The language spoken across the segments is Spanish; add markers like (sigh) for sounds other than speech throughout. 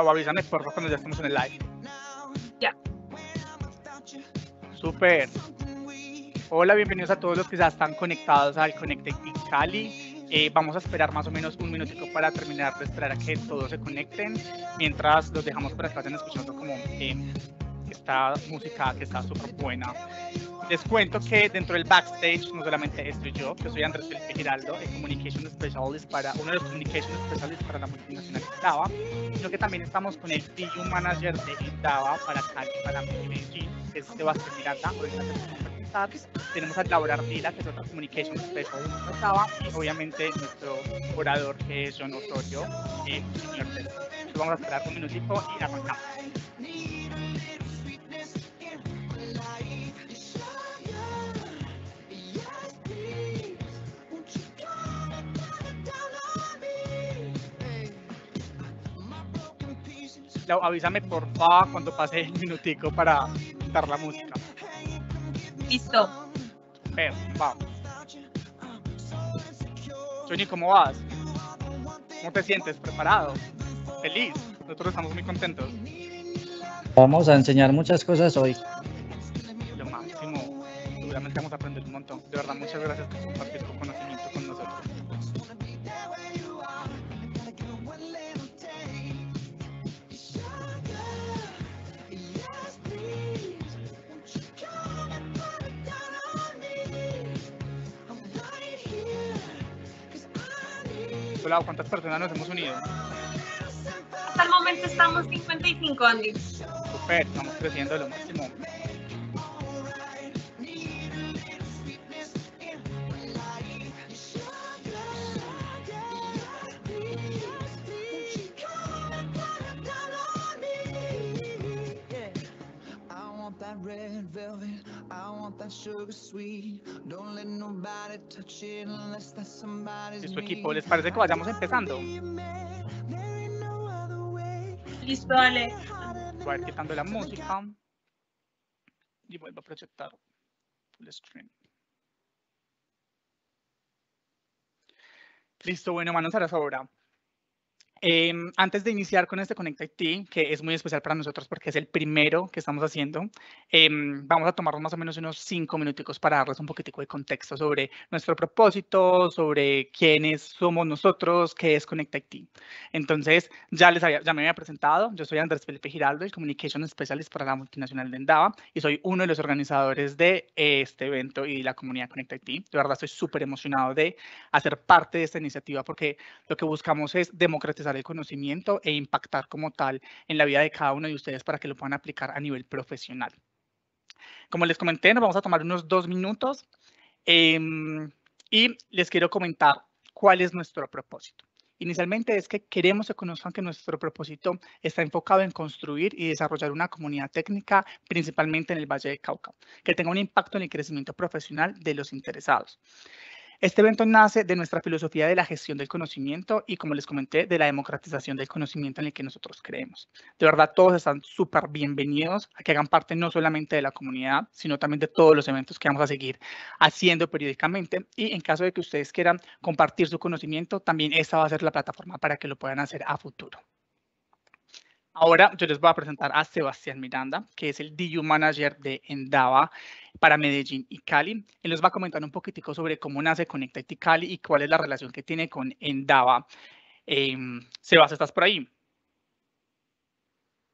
la avisanes por cuando ya estamos en el live. Ya. Super. Hola, bienvenidos a todos los que ya están conectados al Connected Cali. Eh, vamos a esperar más o menos un minutico para terminar de esperar a que todos se conecten, mientras los dejamos para que estén escuchando como eh, esta música que está súper buena. Les cuento que dentro del backstage no solamente estoy yo, que soy Andrés Felipe Giraldo, el Communication Specialist para, uno de los Communication Specialists para la multinacional Dava, sino que también estamos con el CEO Manager de Dava para Cali, para Medellín, que es Sebastián Miranda, tenemos a Laura Ardila, que es otra Communication Specialist de Dava y obviamente nuestro orador que es John Osorio, el eh, señor Vamos a esperar un minutito y arrancamos. avísame por favor cuando pase el minutico para dar la música. Listo. Pero, vamos. Johnny, ¿cómo vas? ¿Cómo te sientes? ¿Preparado? ¿Feliz? Nosotros estamos muy contentos. Vamos a enseñar muchas cosas hoy. Lo máximo. Seguramente vamos a aprender un montón. De verdad, muchas gracias por compartir con nosotros. ¿Cuántas personas nos hemos unido? Hasta el momento estamos 55, Andy. Super, estamos creciendo lo máximo. ¿Listo su equipo les parece que vayamos empezando? Listo, dale Voy a ir quitando la música. Y vuelvo a proyectar el stream. Listo, bueno, manos a la sobra. Em, antes de iniciar con este Connect IT, que es muy especial para nosotros porque es el primero que estamos haciendo, em, vamos a tomarnos más o menos unos cinco minuticos para darles un poquitico de contexto sobre nuestro propósito, sobre quiénes somos nosotros, qué es Connect IT. Entonces, ya, les había, ya me había presentado, yo soy Andrés Felipe Giraldo, el Communication Specialist para la multinacional de Endava y soy uno de los organizadores de este evento y la comunidad Connect IT. De verdad, estoy súper emocionado de hacer parte de esta iniciativa porque lo que buscamos es democratizar el conocimiento e impactar como tal en la vida de cada uno de ustedes para que lo puedan aplicar a nivel profesional. Como les comenté, nos vamos a tomar unos dos minutos em, y les quiero comentar cuál es nuestro propósito. Inicialmente es que queremos que conozcan que nuestro propósito está enfocado en construir y desarrollar una comunidad técnica, principalmente en el Valle de Cauca, que tenga un impacto en el crecimiento profesional de los interesados. Este evento nace de nuestra filosofía de la gestión del conocimiento y, como les comenté, de la democratización del conocimiento en el que nosotros creemos. De verdad, todos están súper bienvenidos a que hagan parte no solamente de la comunidad, sino también de todos los eventos que vamos a seguir haciendo periódicamente. Y en caso de que ustedes quieran compartir su conocimiento, también esta va a ser la plataforma para que lo puedan hacer a futuro. Ahora yo les voy a presentar a Sebastián Miranda, que es el DU Manager de Endava para Medellín y Cali. Él nos va a comentar un poquitico sobre cómo nace conecta y Cali y cuál es la relación que tiene con Endava. Sebastián, em, Sebas, ¿estás por ahí?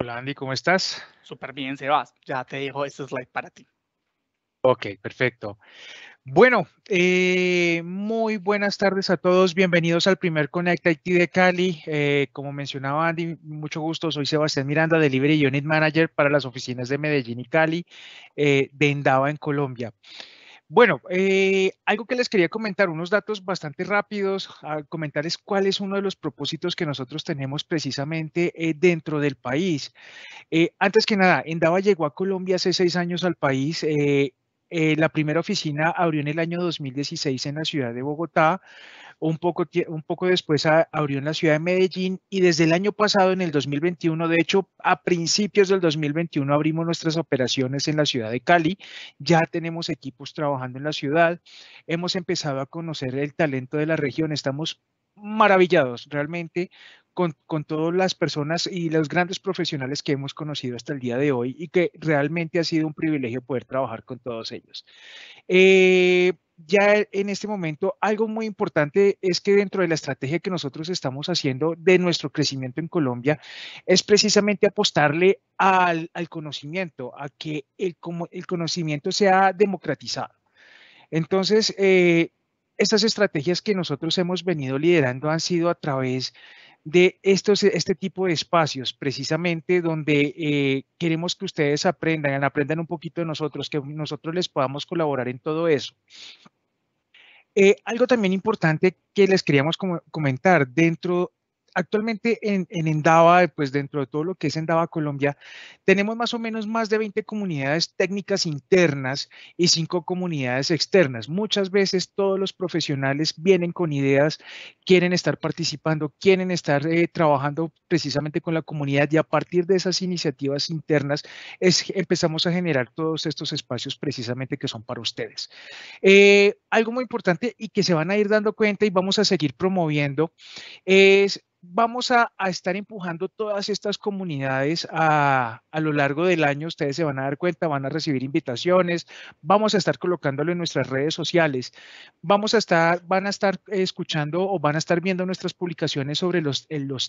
Hola Andy, ¿cómo estás? Súper bien, Sebastián. Ya te dejo este slide para ti. Ok, perfecto. Bueno, eh, muy buenas tardes a todos. Bienvenidos al primer Connect IT de Cali. Eh, como mencionaba Andy, mucho gusto. Soy Sebastián Miranda, Delivery Unit Manager para las oficinas de Medellín y Cali eh, de Endava en Colombia. Bueno, algo que les quería comentar, unos datos bastante rápidos, a comentarles cuál es uno de los propósitos que nosotros tenemos precisamente dentro del país. antes que nada, Endava llegó a Colombia hace seis años al país eh, la primera oficina abrió en el año 2016 en la ciudad de Bogotá, un poco, un poco después abrió en la ciudad de Medellín y desde el año pasado, en el 2021, de hecho, a principios del 2021 abrimos nuestras operaciones en la ciudad de Cali, ya tenemos equipos trabajando en la ciudad, hemos empezado a conocer el talento de la región, estamos maravillados realmente con, todas las personas y los grandes profesionales que hemos conocido hasta el día de hoy y que realmente ha sido un privilegio poder trabajar con todos ellos. Eh, ya en este momento, algo muy importante es que dentro de la estrategia que nosotros estamos haciendo de nuestro crecimiento en Colombia, es precisamente apostarle al, conocimiento, a que el, el conocimiento sea democratizado. Entonces, eh, estas estrategias que nosotros hemos venido liderando han sido a través de estos, este tipo de espacios, precisamente donde eh, queremos que ustedes aprendan, aprendan un poquito de nosotros, que nosotros les podamos colaborar en todo eso. Eh, algo también importante que les queríamos comentar, dentro Actualmente en, Endava, pues dentro de todo lo que es Endava Colombia, tenemos más o menos más de 20 comunidades técnicas internas y 5 comunidades externas. Muchas veces todos los profesionales vienen con ideas, quieren estar participando, quieren estar eh, trabajando precisamente con la comunidad y a partir de esas iniciativas internas es, empezamos a generar todos estos espacios precisamente que son para ustedes. Eh, algo muy importante y que se van a ir dando cuenta y vamos a seguir promoviendo es vamos a, estar empujando todas estas comunidades a, lo largo del año. Ustedes se van a dar cuenta, van a recibir invitaciones, vamos a estar colocándolo en nuestras redes sociales, vamos a estar, van a estar escuchando o van a estar viendo nuestras publicaciones sobre los,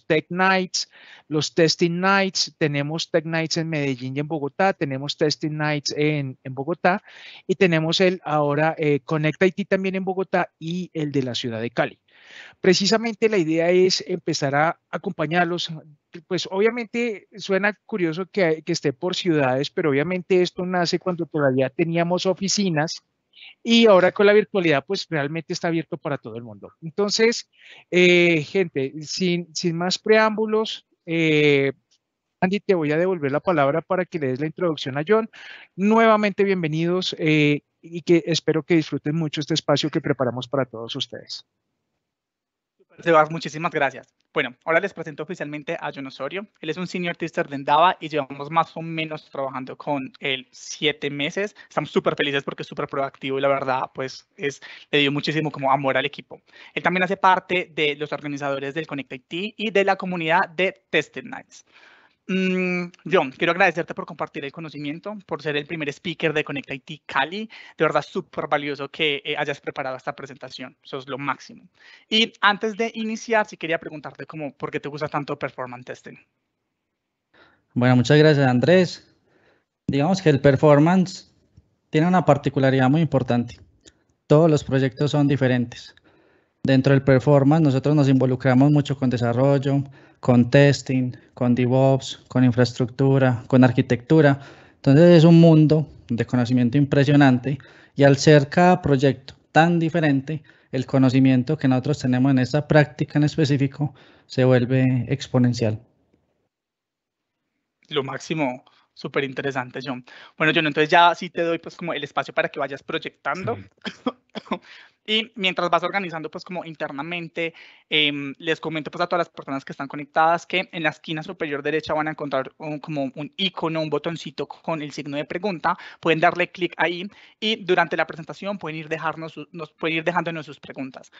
Tech Nights, los Testing Nights. Tenemos Tech Nights en Medellín y en Bogotá, tenemos Testing Nights en, Bogotá y tenemos el ahora eh, Connect IT también en Bogotá y el de la ciudad de Cali. Precisamente la idea es empezar a acompañarlos. Pues obviamente suena curioso que, esté por ciudades, pero obviamente esto nace cuando todavía teníamos oficinas y ahora con la virtualidad, pues realmente está abierto para todo el mundo. Entonces, eh, gente, sin, más preámbulos, eh, Andy, te voy a devolver la palabra para que le des la introducción a John. Nuevamente, bienvenidos eh, y que espero que disfruten mucho este espacio que preparamos para todos ustedes muchísimas gracias. Bueno, ahora les presento oficialmente a John Osorio. Él es un senior tester de Endava y llevamos más o menos trabajando con él siete meses. Estamos súper felices porque es súper proactivo y la verdad, pues, es, le dio muchísimo como amor al equipo. Él también hace parte de los organizadores del Connect IT y de la comunidad de Tested Nights. Mm, John, quiero agradecerte por compartir el conocimiento, por ser el primer speaker de Connect IT Cali. De verdad, súper valioso que eh, hayas preparado esta presentación. Eso es lo máximo. Y antes de iniciar, si quería preguntarte cómo, por qué te gusta tanto Performance Testing. Bueno, muchas gracias, Andrés. Digamos que el performance tiene una particularidad muy importante. Todos los proyectos son diferentes. Dentro del performance, nosotros nos involucramos mucho con desarrollo, con testing, con DevOps, con infraestructura, con arquitectura. Entonces es un mundo de conocimiento impresionante y al ser cada proyecto tan diferente, el conocimiento que nosotros tenemos en esta práctica en específico se vuelve exponencial. Lo máximo, súper interesante, John. Bueno, John, entonces ya sí te doy pues como el espacio para que vayas proyectando. (laughs) Y mientras vas organizando, pues como internamente, em, les comento pues a todas las personas que están conectadas que en la esquina superior derecha van a encontrar como un icono, un botoncito con el signo de pregunta. Pueden darle clic ahí y durante la presentación pueden ir, dejarnos, nos, pueden ir dejándonos sus preguntas.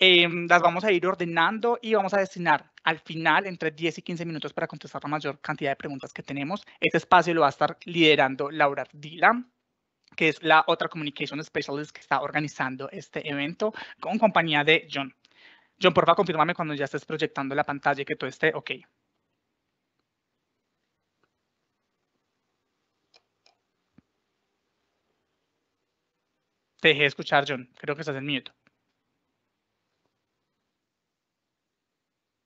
Em, las vamos a ir ordenando y vamos a destinar al final entre 10 y 15 minutos para contestar la mayor cantidad de preguntas que tenemos. Este espacio lo va a estar liderando Laura Dila que es la otra Communication Specialist que está organizando este evento con compañía de John. John, por favor, confirmame cuando ya estés proyectando la pantalla y que todo esté ok. Te dejé escuchar, John. Creo que estás en mute.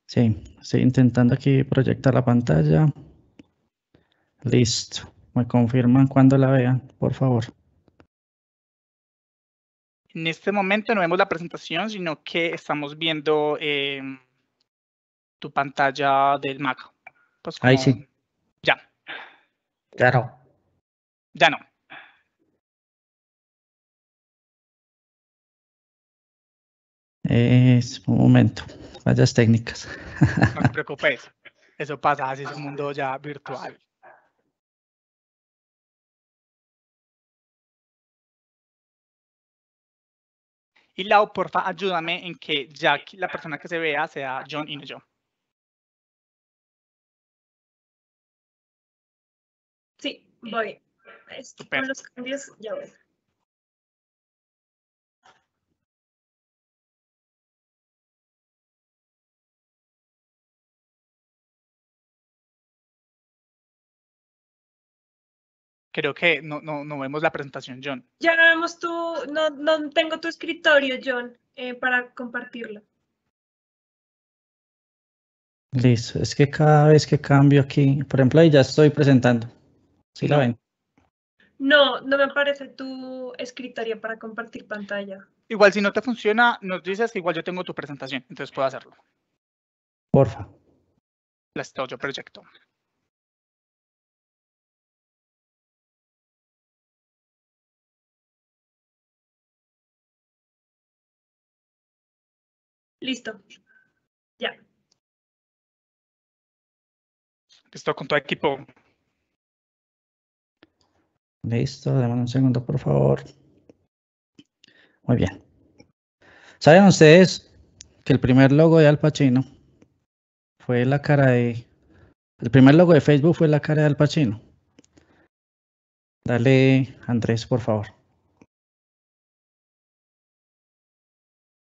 Sí, estoy intentando aquí proyectar la pantalla. Listo. Me confirman cuando la vean, por favor. En este momento no vemos la presentación, sino que estamos viendo eh, tu pantalla del Mac. Pues Ahí sí. Ya. Claro. Ya no. Es un momento, fallas técnicas. No te preocupes, (laughs) eso pasa, así es un mundo ya virtual. Y Lau, porfa, ayúdame en que Jack, la persona que se vea, sea John y no yo. Sí, voy. Este, con los cambios ya voy. Creo que no, no, no vemos la presentación, John. Ya no vemos tu, no, no tengo tu escritorio, John, eh, para compartirlo. Listo, es que cada vez que cambio aquí, por ejemplo, ahí ya estoy presentando. ¿Sí la ven? No, no me aparece tu escritorio para compartir pantalla. Igual si no te funciona, nos dices que igual yo tengo tu presentación, entonces puedo hacerlo. Porfa. La estoy yo proyecto. Listo. Ya. Listo con tu equipo. Listo, dame un segundo, por favor. Muy bien. ¿Saben ustedes que el primer logo de Al Pacino fue la cara de... El primer logo de Facebook fue la cara de Al Pacino. Dale, Andrés, por favor.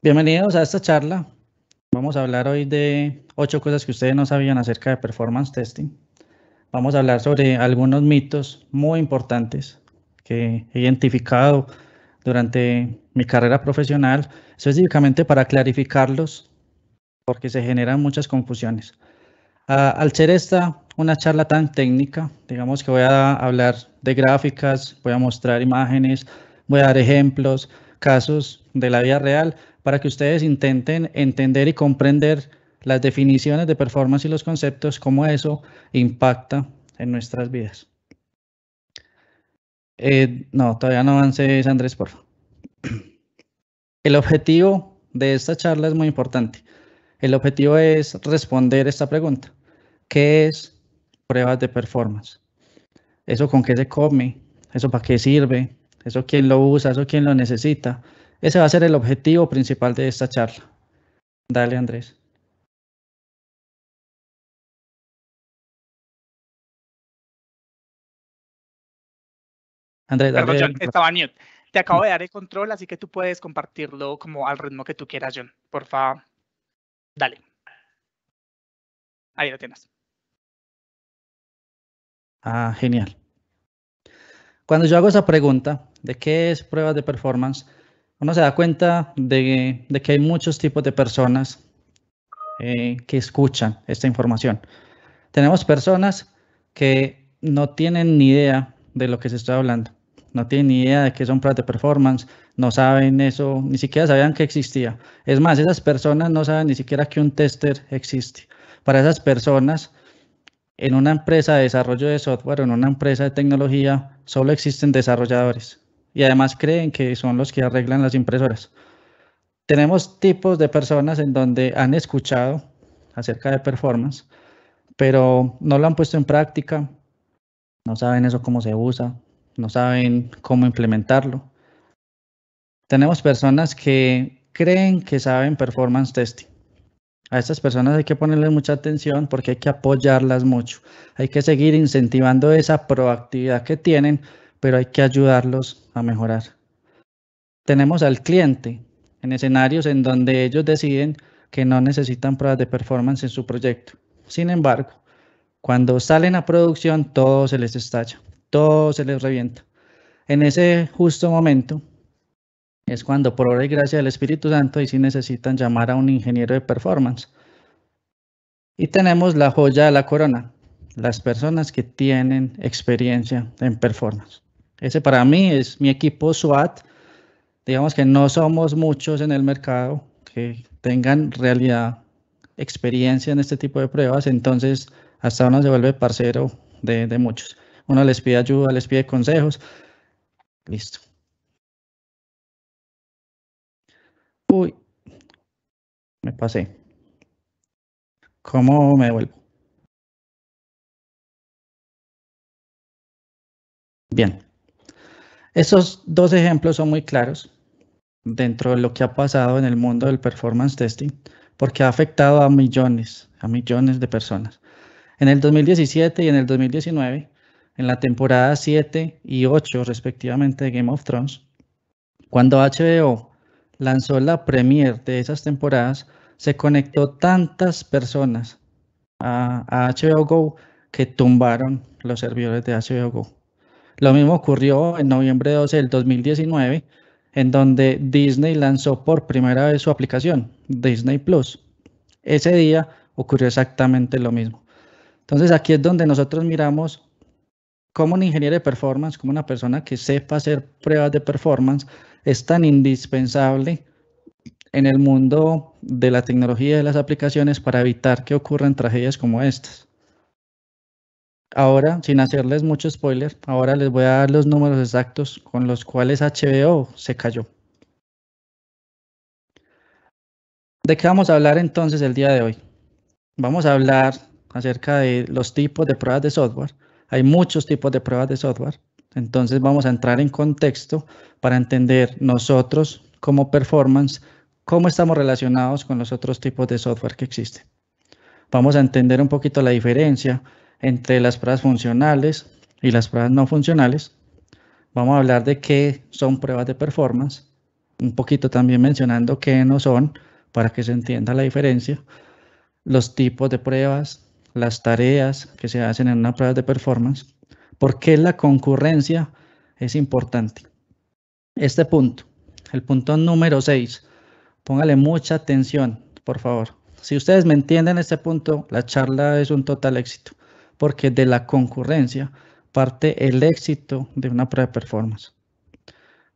Bienvenidos a esta charla. Vamos a hablar hoy de ocho cosas que ustedes no sabían acerca de performance testing. Vamos a hablar sobre algunos mitos muy importantes que he identificado durante mi carrera profesional, específicamente para clarificarlos, porque se generan muchas confusiones. Ah, al ser esta una charla tan técnica, digamos que voy a hablar de gráficas, voy a mostrar imágenes, voy a dar ejemplos, casos de la vida real, para que ustedes intenten entender y comprender las definiciones de performance y los conceptos, cómo eso impacta en nuestras vidas. Eh, no, todavía no avances, Andrés, por favor. El objetivo de esta charla es muy importante. El objetivo es responder esta pregunta. ¿Qué es pruebas de performance? ¿Eso con qué se come? ¿Eso para qué sirve? ¿Eso quién lo usa? ¿Eso quién lo necesita? Ese va a ser el objetivo principal de esta charla. Dale, Andrés. Andrés, dale. Perdón, Te acabo de dar el control, así que tú puedes compartirlo como al ritmo que tú quieras, John. Por favor, dale. Ahí lo tienes. Ah, genial. Cuando yo hago esa pregunta de qué es pruebas de performance, uno se da cuenta de, que hay muchos tipos de personas eh, que escuchan esta información. Tenemos personas que no tienen ni idea de lo que se está hablando, no tienen ni idea de qué son pruebas de performance, no saben eso, ni siquiera sabían que existía. Es más, esas personas no saben ni siquiera que un tester existe. Para esas personas, en una empresa de desarrollo de software, en una empresa de tecnología, solo existen desarrolladores y además creen que son los que arreglan las impresoras. Tenemos tipos de personas en donde han escuchado acerca de performance, pero no lo han puesto en práctica, no saben eso cómo se usa, no saben cómo implementarlo. Tenemos personas que creen que saben performance testing. A estas personas hay que ponerles mucha atención porque hay que apoyarlas mucho. Hay que seguir incentivando esa proactividad que tienen pero hay que ayudarlos a mejorar. Tenemos al cliente en escenarios en donde ellos deciden que no necesitan pruebas de performance en su proyecto. Sin embargo, cuando salen a producción, todo se les estalla, todo se les revienta. En ese justo momento es cuando, por obra y gracia del Espíritu Santo, y sí necesitan llamar a un ingeniero de performance. Y tenemos la joya de la corona, las personas que tienen experiencia en performance. Ese para mí es mi equipo SWAT. Digamos que no somos muchos en el mercado que tengan realidad experiencia en este tipo de pruebas, entonces hasta uno se vuelve parcero de, de muchos. Uno les pide ayuda, les pide consejos. Listo. Uy, me pasé. ¿Cómo me devuelvo? Bien. Esos dos ejemplos son muy claros dentro de lo que ha pasado en el mundo del performance testing, porque ha afectado a millones, a millones de personas. En el 2017 y en el 2019, en la temporada 7 y 8 respectivamente de Game of Thrones, cuando HBO lanzó la premiere de esas temporadas, se conectó tantas personas a, a HBO Go que tumbaron los servidores de HBO Go. Lo mismo ocurrió en noviembre 12 del 2019, en donde Disney lanzó por primera vez su aplicación, Disney Plus. Ese día ocurrió exactamente lo mismo. Entonces aquí es donde nosotros miramos cómo un ingeniero de performance, como una persona que sepa hacer pruebas de performance, es tan indispensable en el mundo de la tecnología de las aplicaciones para evitar que ocurran tragedias como estas. Ahora, sin hacerles mucho spoiler, ahora les voy a dar los números exactos con los cuales HBO se cayó. ¿De qué vamos a hablar entonces el día de hoy? Vamos a hablar acerca de los tipos de pruebas de software. Hay muchos tipos de pruebas de software. Entonces vamos a entrar en contexto para entender nosotros como performance, cómo estamos relacionados con los otros tipos de software que existen. Vamos a entender un poquito la diferencia entre las pruebas funcionales y las pruebas no funcionales. Vamos a hablar de qué son pruebas de performance, un poquito también mencionando qué no son para que se entienda la diferencia, los tipos de pruebas, las tareas que se hacen en una prueba de performance, por qué la concurrencia es importante. Este punto, el punto número 6, póngale mucha atención, por favor. Si ustedes me entienden este punto, la charla es un total éxito porque de la concurrencia parte el éxito de una prueba de performance.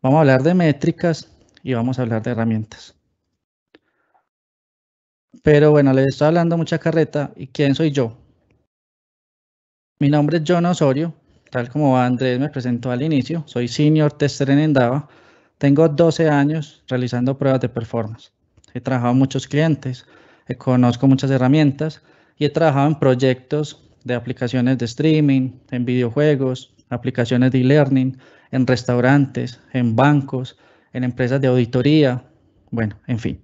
Vamos a hablar de métricas y vamos a hablar de herramientas. Pero bueno, les estoy hablando mucha carreta. ¿Y quién soy yo? Mi nombre es John Osorio, tal como Andrés me presentó al inicio. Soy Senior Tester en Endava. Tengo 12 años realizando pruebas de performance. He trabajado muchos clientes, conozco muchas herramientas y he trabajado en proyectos de aplicaciones de streaming, en videojuegos, aplicaciones de e-learning, en restaurantes, en bancos, en empresas de auditoría, bueno, en fin.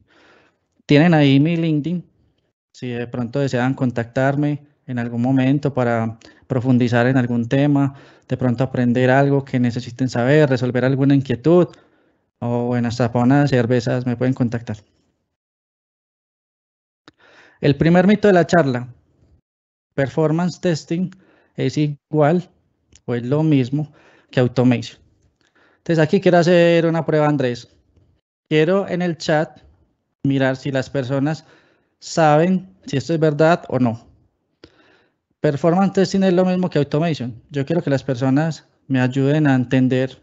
Tienen ahí mi LinkedIn. Si de pronto desean contactarme en algún momento para profundizar en algún tema, de pronto aprender algo que necesiten saber, resolver alguna inquietud o en hasta para cervezas me pueden contactar. El primer mito de la charla, Performance testing es igual o es lo mismo que automation. Entonces aquí quiero hacer una prueba, Andrés. Quiero en el chat mirar si las personas saben si esto es verdad o no. Performance testing es lo mismo que automation. Yo quiero que las personas me ayuden a entender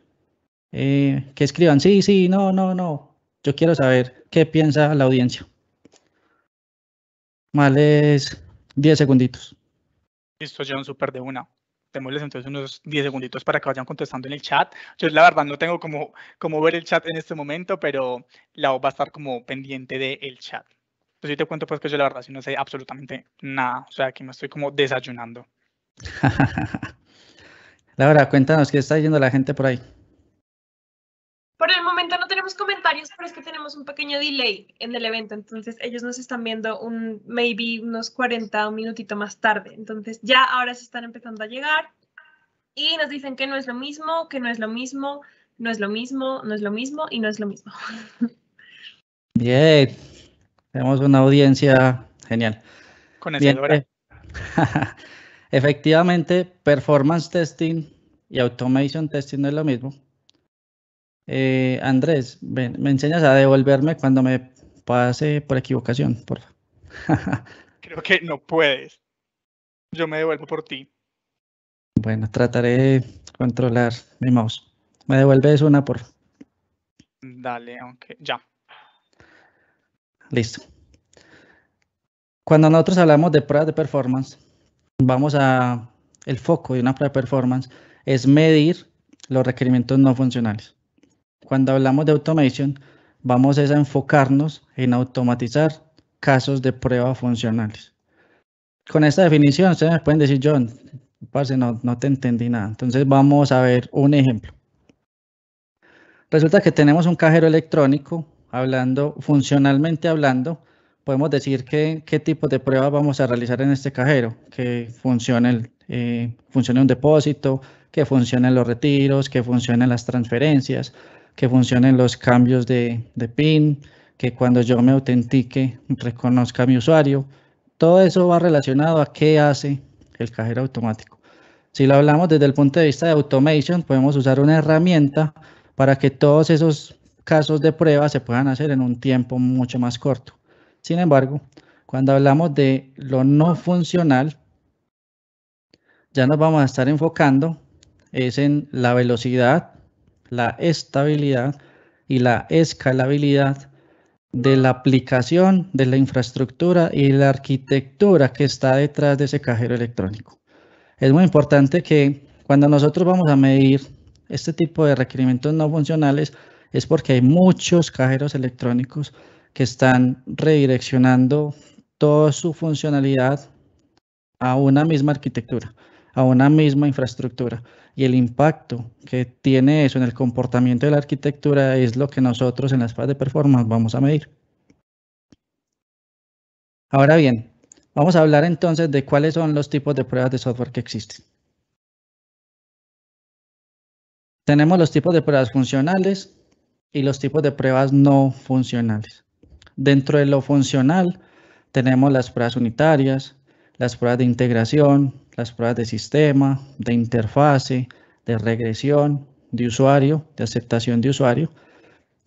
eh, que escriban sí, sí, no, no, no. Yo quiero saber qué piensa la audiencia. Males 10 segunditos. Listo, un súper de una. Démosles entonces unos 10 segunditos para que vayan contestando en el chat. Yo la verdad no tengo como, como ver el chat en este momento, pero la va a estar como pendiente del el chat. Entonces pues yo te cuento pues que yo la verdad no sé absolutamente nada. O sea, que me estoy como desayunando. La (laughs) Laura, cuéntanos qué está yendo la gente por ahí comentarios, pero es que tenemos un pequeño delay en el evento, entonces ellos nos están viendo un maybe unos 40 un minutito más tarde. Entonces ya ahora se están empezando a llegar y nos dicen que no es lo mismo, que no es lo mismo, no es lo mismo, no es lo mismo y no es lo mismo. (laughs) Bien, tenemos una audiencia genial. Con el eh, (laughs) efectivamente, performance testing y automation testing no es lo mismo eh, Andrés, me enseñas a devolverme cuando me pase por equivocación, por (laughs) Creo que no puedes. Yo me devuelvo por ti. Bueno, trataré de controlar mi mouse. Me devuelves una por. Dale, aunque ya. Listo. Cuando nosotros hablamos de pruebas de performance, vamos a el foco de una prueba de performance es medir los requerimientos no funcionales. Cuando hablamos de automation, vamos a enfocarnos en automatizar casos de prueba funcionales. Con esta definición, ustedes me pueden decir, John, parce, no, te entendí nada. Entonces vamos a ver un ejemplo. Resulta que tenemos un cajero electrónico, hablando, funcionalmente hablando, podemos decir que, qué tipo de pruebas vamos a realizar en este cajero, que funcione, eh, funcione un depósito, que funcionen los retiros, que funcionen las transferencias, que funcionen los cambios de, de PIN, que cuando yo me autentique reconozca mi usuario. Todo eso va relacionado a qué hace el cajero automático. Si lo hablamos desde el punto de vista de automation, podemos usar una herramienta para que todos esos casos de prueba se puedan hacer en un tiempo mucho más corto. Sin embargo, cuando hablamos de lo no funcional, ya nos vamos a estar enfocando es en la velocidad la estabilidad y la escalabilidad de la aplicación, de la infraestructura y la arquitectura que está detrás de ese cajero electrónico. Es muy importante que cuando nosotros vamos a medir este tipo de requerimientos no funcionales, es porque hay muchos cajeros electrónicos que están redireccionando toda su funcionalidad a una misma arquitectura a una misma infraestructura. Y el impacto que tiene eso en el comportamiento de la arquitectura es lo que nosotros en las fases de performance vamos a medir. Ahora bien, vamos a hablar entonces de cuáles son los tipos de pruebas de software que existen. Tenemos los tipos de pruebas funcionales y los tipos de pruebas no funcionales. Dentro de lo funcional tenemos las pruebas unitarias, las pruebas de integración, las pruebas de sistema, de interfase, de regresión, de usuario, de aceptación de usuario.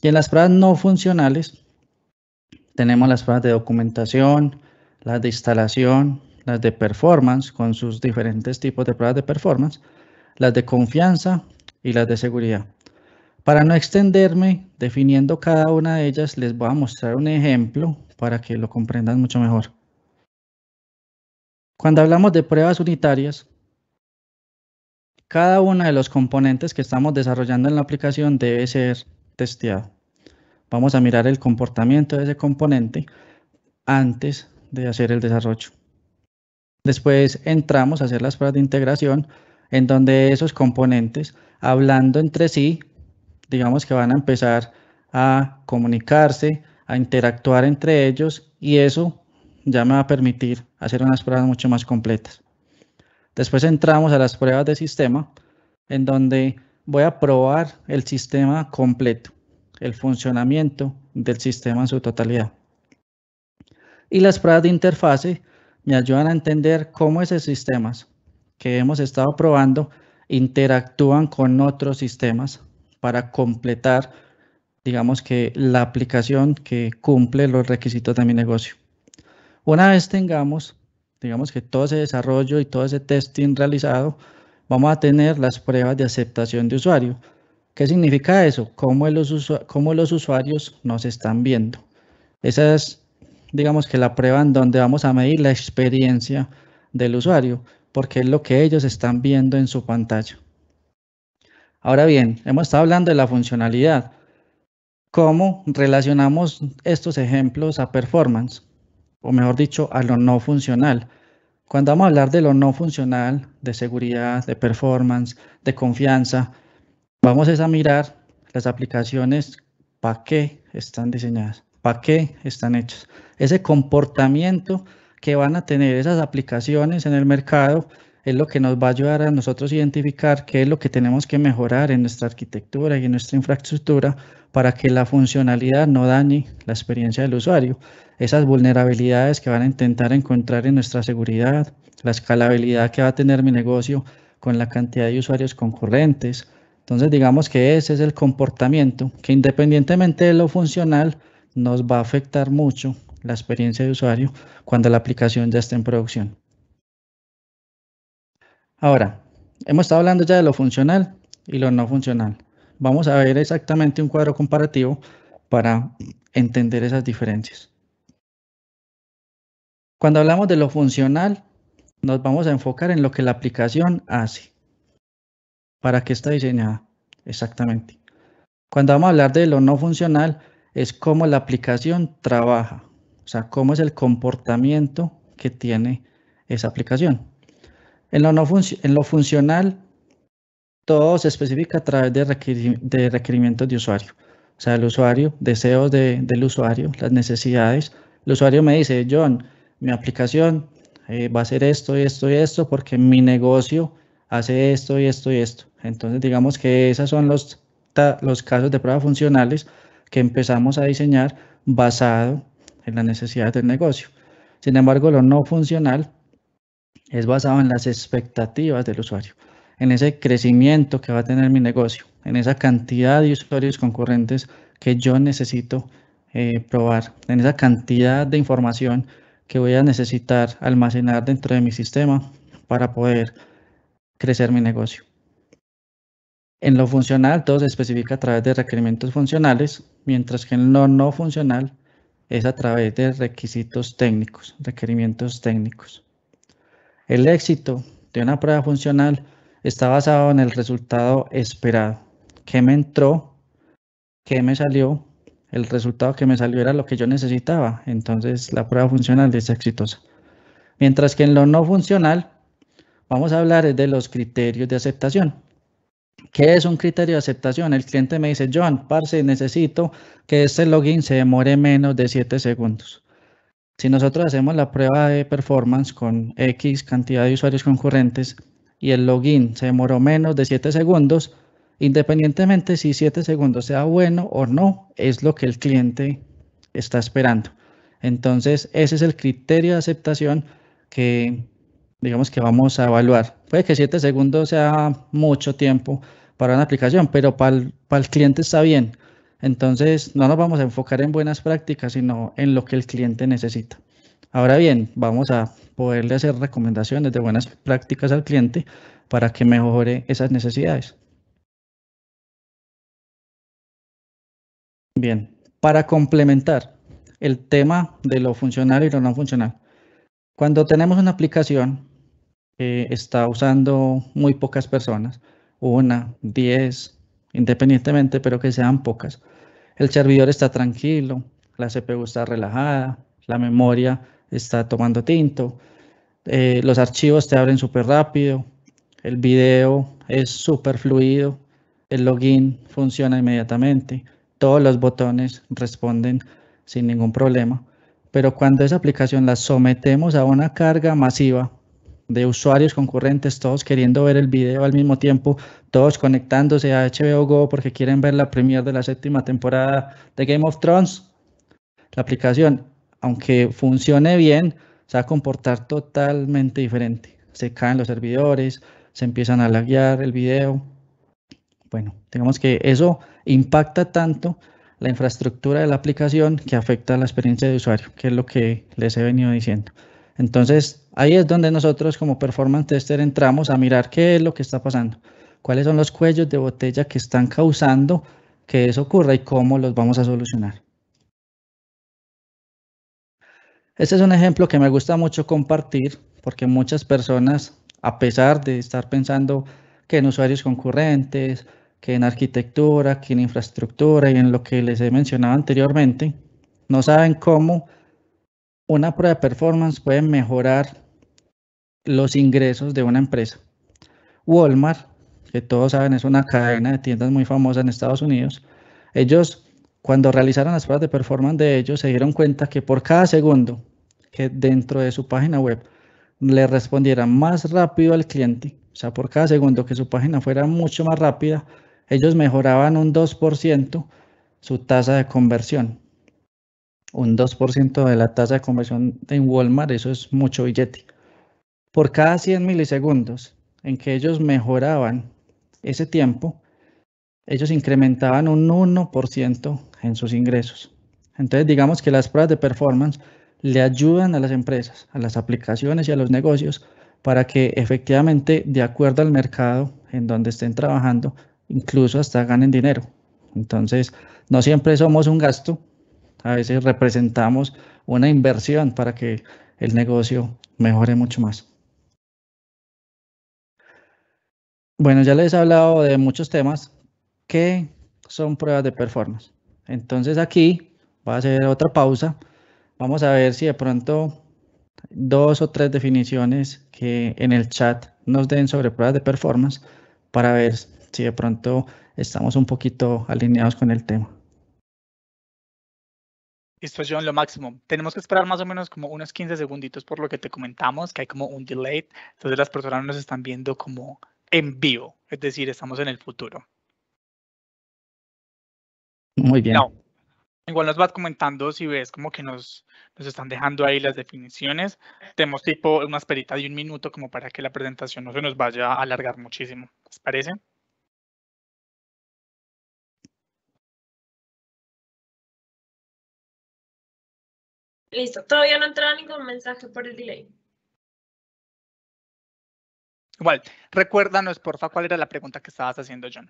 Y en las pruebas no funcionales tenemos las pruebas de documentación, las de instalación, las de performance con sus diferentes tipos de pruebas de performance, las de confianza y las de seguridad. Para no extenderme definiendo cada una de ellas, les voy a mostrar un ejemplo para que lo comprendan mucho mejor. Cuando hablamos de pruebas unitarias, cada uno de los componentes que estamos desarrollando en la aplicación debe ser testeado. Vamos a mirar el comportamiento de ese componente antes de hacer el desarrollo. Después entramos a hacer las pruebas de integración en donde esos componentes, hablando entre sí, digamos que van a empezar a comunicarse, a interactuar entre ellos y eso ya me va a permitir hacer unas pruebas mucho más completas. Después entramos a las pruebas de sistema, en donde voy a probar el sistema completo, el funcionamiento del sistema en su totalidad. Y las pruebas de interfase me ayudan a entender cómo esos sistemas que hemos estado probando interactúan con otros sistemas para completar, digamos que la aplicación que cumple los requisitos de mi negocio. Una vez tengamos, digamos que todo ese desarrollo y todo ese testing realizado, vamos a tener las pruebas de aceptación de usuario. ¿Qué significa eso? ¿Cómo los, los usuarios nos están viendo? Esa es, digamos que la prueba en donde vamos a medir la experiencia del usuario, porque es lo que ellos están viendo en su pantalla. Ahora bien, hemos estado hablando de la funcionalidad. ¿Cómo relacionamos estos ejemplos a performance? o mejor dicho, a lo no funcional. Cuando vamos a hablar de lo no funcional, de seguridad, de performance, de confianza, vamos a mirar las aplicaciones para qué están diseñadas, para qué están hechas. Ese comportamiento que van a tener esas aplicaciones en el mercado es lo que nos va a ayudar a nosotros identificar qué es lo que tenemos que mejorar en nuestra arquitectura y en nuestra infraestructura para que la funcionalidad no dañe la experiencia del usuario. Esas vulnerabilidades que van a intentar encontrar en nuestra seguridad, la escalabilidad que va a tener mi negocio con la cantidad de usuarios concurrentes. Entonces digamos que ese es el comportamiento que independientemente de lo funcional nos va a afectar mucho la experiencia de usuario cuando la aplicación ya esté en producción. Ahora, hemos estado hablando ya de lo funcional y lo no funcional. Vamos a ver exactamente un cuadro comparativo para entender esas diferencias. Cuando hablamos de lo funcional, nos vamos a enfocar en lo que la aplicación hace. ¿Para qué está diseñada? Exactamente. Cuando vamos a hablar de lo no funcional, es cómo la aplicación trabaja. O sea, cómo es el comportamiento que tiene esa aplicación. En lo, funcional, todo se especifica a través de, de requerimientos de usuario. O sea, el usuario, deseos del usuario, las necesidades. El usuario me dice, John, mi aplicación eh, va a ser esto y esto y esto porque mi negocio hace esto y esto y esto. Entonces, digamos que esos son los, los casos de prueba funcionales que empezamos a diseñar basado en las necesidades del negocio. Sin embargo, lo no funcional es basado en las expectativas del usuario, en ese crecimiento que va a tener mi negocio, en esa cantidad de usuarios concurrentes que yo necesito eh, probar, en esa cantidad de información que voy a necesitar almacenar dentro de mi sistema para poder crecer mi negocio. En lo funcional, todo se especifica a través de requerimientos funcionales, mientras que en lo no funcional es a través de requisitos técnicos, requerimientos técnicos. El éxito de una prueba funcional está basado en el resultado esperado. ¿Qué me entró? ¿Qué me salió? El resultado que me salió era lo que yo necesitaba. Entonces la prueba funcional es exitosa. Mientras que en lo no funcional, vamos a hablar de los criterios de aceptación. ¿Qué es un criterio de aceptación? El cliente me dice, John, parce, necesito que este login se demore menos de 7 segundos. Si nosotros hacemos la prueba de performance con X cantidad de usuarios concurrentes y el login se demoró menos de 7 segundos, independientemente si 7 segundos sea bueno o no, es lo que el cliente está esperando. Entonces, ese es el criterio de aceptación que digamos que vamos a evaluar. Puede que 7 segundos sea mucho tiempo para una aplicación, pero para el cliente está bien. Entonces, no nos vamos a enfocar en buenas prácticas, sino en lo que el cliente necesita. Ahora bien, vamos a poderle hacer recomendaciones de buenas prácticas al cliente para que mejore esas necesidades. Bien, para complementar el tema de lo funcional y lo no funcional. Cuando tenemos una aplicación que está usando muy pocas personas, una, diez, independientemente, pero que sean pocas, el servidor está tranquilo, la CPU está relajada, la memoria está tomando tinto, eh, los archivos te abren súper rápido, el video es súper fluido, el login funciona inmediatamente, todos los botones responden sin ningún problema. Pero cuando esa aplicación la sometemos a una carga masiva de usuarios concurrentes, todos queriendo ver el video al mismo tiempo, todos conectándose a HBO Go porque quieren ver la premier de la séptima temporada de Game of Thrones. La aplicación, aunque funcione bien, se va a comportar totalmente diferente. Se caen los servidores, se empiezan a laguear el video. Bueno, digamos que eso impacta tanto la infraestructura de la aplicación que afecta a la experiencia de usuario, que es lo que les he venido diciendo. Entonces, ahí es donde nosotros como performance tester entramos a mirar qué es lo que está pasando, cuáles son los cuellos de botella que están causando que eso ocurra y cómo los vamos a solucionar. Este es un ejemplo que me gusta mucho compartir porque muchas personas, a pesar de estar pensando que en usuarios concurrentes, que en arquitectura, que en infraestructura y en lo que les he mencionado anteriormente, no saben cómo una prueba de performance puede mejorar los ingresos de una empresa. Walmart, que todos saben es una cadena de tiendas muy famosa en Estados Unidos, ellos cuando realizaron las pruebas de performance de ellos se dieron cuenta que por cada segundo que dentro de su página web le respondiera más rápido al cliente, o sea, por cada segundo que su página fuera mucho más rápida, ellos mejoraban un 2% su tasa de conversión un 2% de la tasa de conversión en Walmart, eso es mucho billete. Por cada 100 milisegundos en que ellos mejoraban ese tiempo, ellos incrementaban un 1% en sus ingresos. Entonces, digamos que las pruebas de performance le ayudan a las empresas, a las aplicaciones y a los negocios para que efectivamente, de acuerdo al mercado en donde estén trabajando, incluso hasta ganen dinero. Entonces, no siempre somos un gasto, a veces representamos una inversión para que el negocio mejore mucho más. Bueno, ya les he hablado de muchos temas que son pruebas de performance. Entonces aquí va a ser otra pausa. Vamos a ver si de pronto dos o tres definiciones que en el chat nos den sobre pruebas de performance para ver si de pronto estamos un poquito alineados con el tema. Situación lo máximo. Tenemos que esperar más o menos como unos 15 segunditos por lo que te comentamos, que hay como un delay. Entonces las personas nos están viendo como en vivo, es decir, estamos en el futuro. Muy bien. Igual nos vas comentando si ves como que nos, nos están dejando ahí las definiciones. Tenemos tipo una esperita de un minuto como para que la presentación no se nos vaya a alargar muchísimo. ¿Les parece? Listo, todavía no entraba ningún mensaje por el delay. Igual, recuérdanos, porfa, cuál era la pregunta que estabas haciendo, John.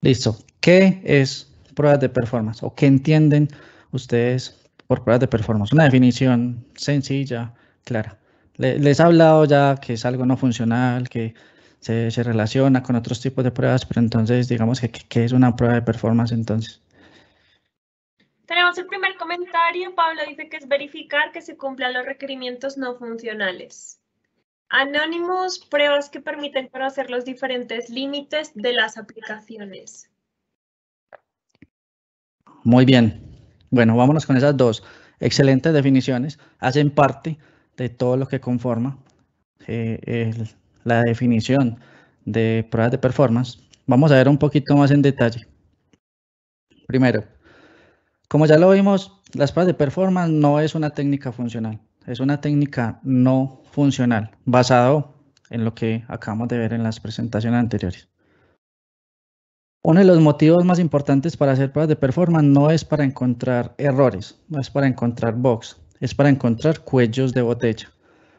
Listo. ¿Qué es pruebas de performance o qué entienden ustedes por pruebas de performance? Una definición sencilla, clara. les he hablado ya que es algo no funcional, que se, relaciona con otros tipos de pruebas, pero entonces digamos que, qué es una prueba de performance entonces. Tenemos el primer comentario. Pablo dice que es verificar que se cumplan los requerimientos no funcionales. Anónimos pruebas que permiten conocer los diferentes límites de las aplicaciones. Muy bien. Bueno, vámonos con esas dos excelentes definiciones. Hacen parte de todo lo que conforma eh, la definición de pruebas de performance. Vamos a ver un poquito más en detalle. Primero, como ya lo vimos, las pruebas de performance no es una técnica funcional, es una técnica no funcional, basado en lo que acabamos de ver en las presentaciones anteriores. Uno de los motivos más importantes para hacer pruebas de performance no es para encontrar errores, no es para encontrar bugs, es para encontrar cuellos de botella.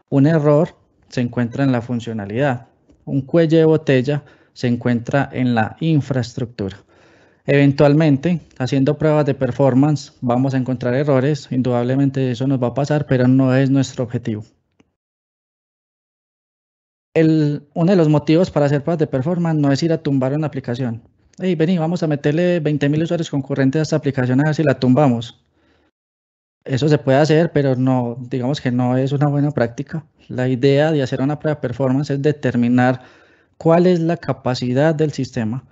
Un error se encuentra en la funcionalidad, un cuello de botella se encuentra en la infraestructura. Eventualmente, haciendo pruebas de performance, vamos a encontrar errores, indudablemente eso nos va a pasar, pero no es nuestro objetivo. El, uno de los motivos para hacer pruebas de performance no es ir a tumbar una aplicación. Hey, vení, vamos a meterle 20.000 usuarios concurrentes a esta aplicación a ver si la tumbamos. Eso se puede hacer, pero no, digamos que no es una buena práctica. La idea de hacer una prueba de performance es determinar cuál es la capacidad del sistema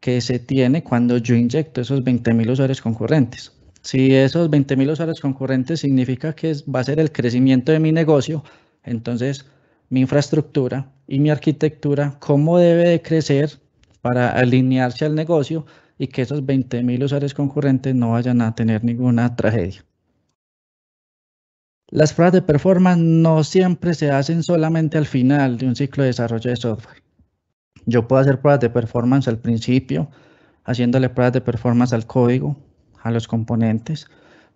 que se tiene cuando yo inyecto esos 20.000 usuarios concurrentes. Si esos 20.000 usuarios concurrentes significa que va a ser el crecimiento de mi negocio, entonces mi infraestructura y mi arquitectura, cómo debe de crecer para alinearse al negocio y que esos 20.000 usuarios concurrentes no vayan a tener ninguna tragedia. Las pruebas de performance no siempre se hacen solamente al final de un ciclo de desarrollo de software. Yo puedo hacer pruebas de performance al principio, haciéndole pruebas de performance al código, a los componentes.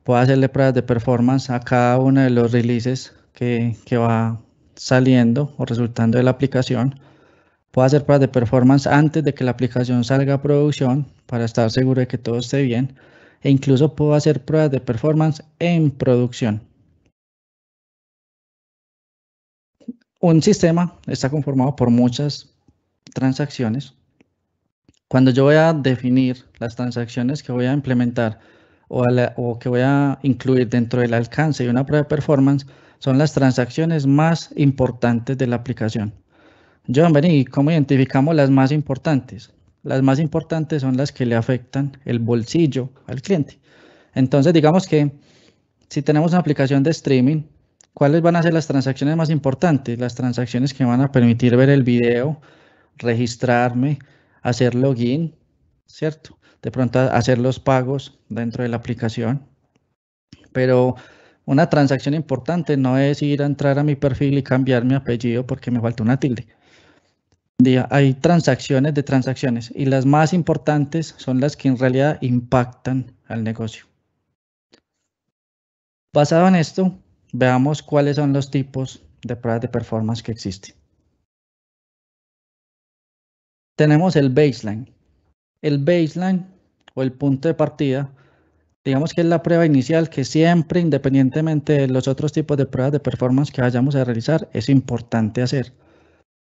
Puedo hacerle pruebas de performance a cada uno de los releases que, que va saliendo o resultando de la aplicación. Puedo hacer pruebas de performance antes de que la aplicación salga a producción para estar seguro de que todo esté bien. E incluso puedo hacer pruebas de performance en producción. Un sistema está conformado por muchas transacciones, cuando yo voy a definir las transacciones que voy a implementar o, que voy a incluir dentro del alcance de una prueba de performance, son las transacciones más importantes de la aplicación. John, vení, ¿cómo identificamos las más importantes? Las más importantes son las que le afectan el bolsillo al cliente. Entonces, digamos que si tenemos una aplicación de streaming, ¿cuáles van a ser las transacciones más importantes? Las transacciones que van a permitir ver el video, registrarme, hacer login, ¿cierto? De pronto hacer los pagos dentro de la aplicación. Pero una transacción importante no es ir a entrar a mi perfil y cambiar mi apellido porque me falta una tilde. Hay transacciones de transacciones y las más importantes son las que en realidad impactan al negocio. Basado en esto, veamos cuáles son los tipos de pruebas de performance que existen tenemos el baseline. El baseline o el punto de partida, digamos que es la prueba inicial que siempre, independientemente de los otros tipos de pruebas de performance que vayamos a realizar, es importante hacer.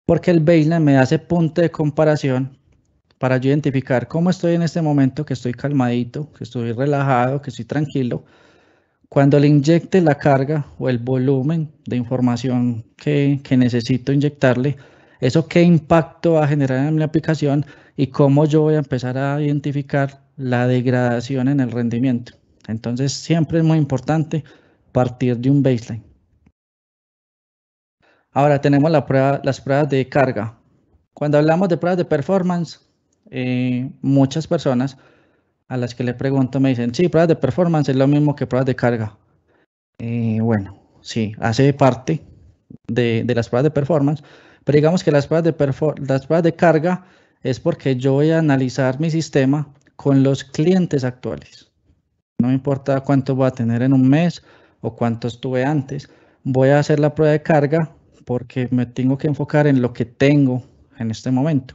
Porque el baseline me hace punto de comparación para yo identificar cómo estoy en este momento, que estoy calmadito, que estoy relajado, que estoy tranquilo. Cuando le inyecte la carga o el volumen de información que, que necesito inyectarle, eso qué impacto va a generar en mi aplicación y cómo yo voy a empezar a identificar la degradación en el rendimiento. Entonces, siempre es muy importante partir de un baseline. Ahora tenemos la prueba, las pruebas de carga. Cuando hablamos de pruebas de performance, eh, muchas personas a las que le pregunto me dicen, sí, pruebas de performance es lo mismo que pruebas de carga. Eh, bueno, sí, hace parte de las pruebas de performance, pero digamos que las pruebas de, de carga es porque yo voy a analizar mi sistema con los clientes actuales. No me importa cuánto voy a tener en un mes o cuánto estuve antes. Voy a hacer la prueba de carga porque me tengo que enfocar en lo que tengo en este momento.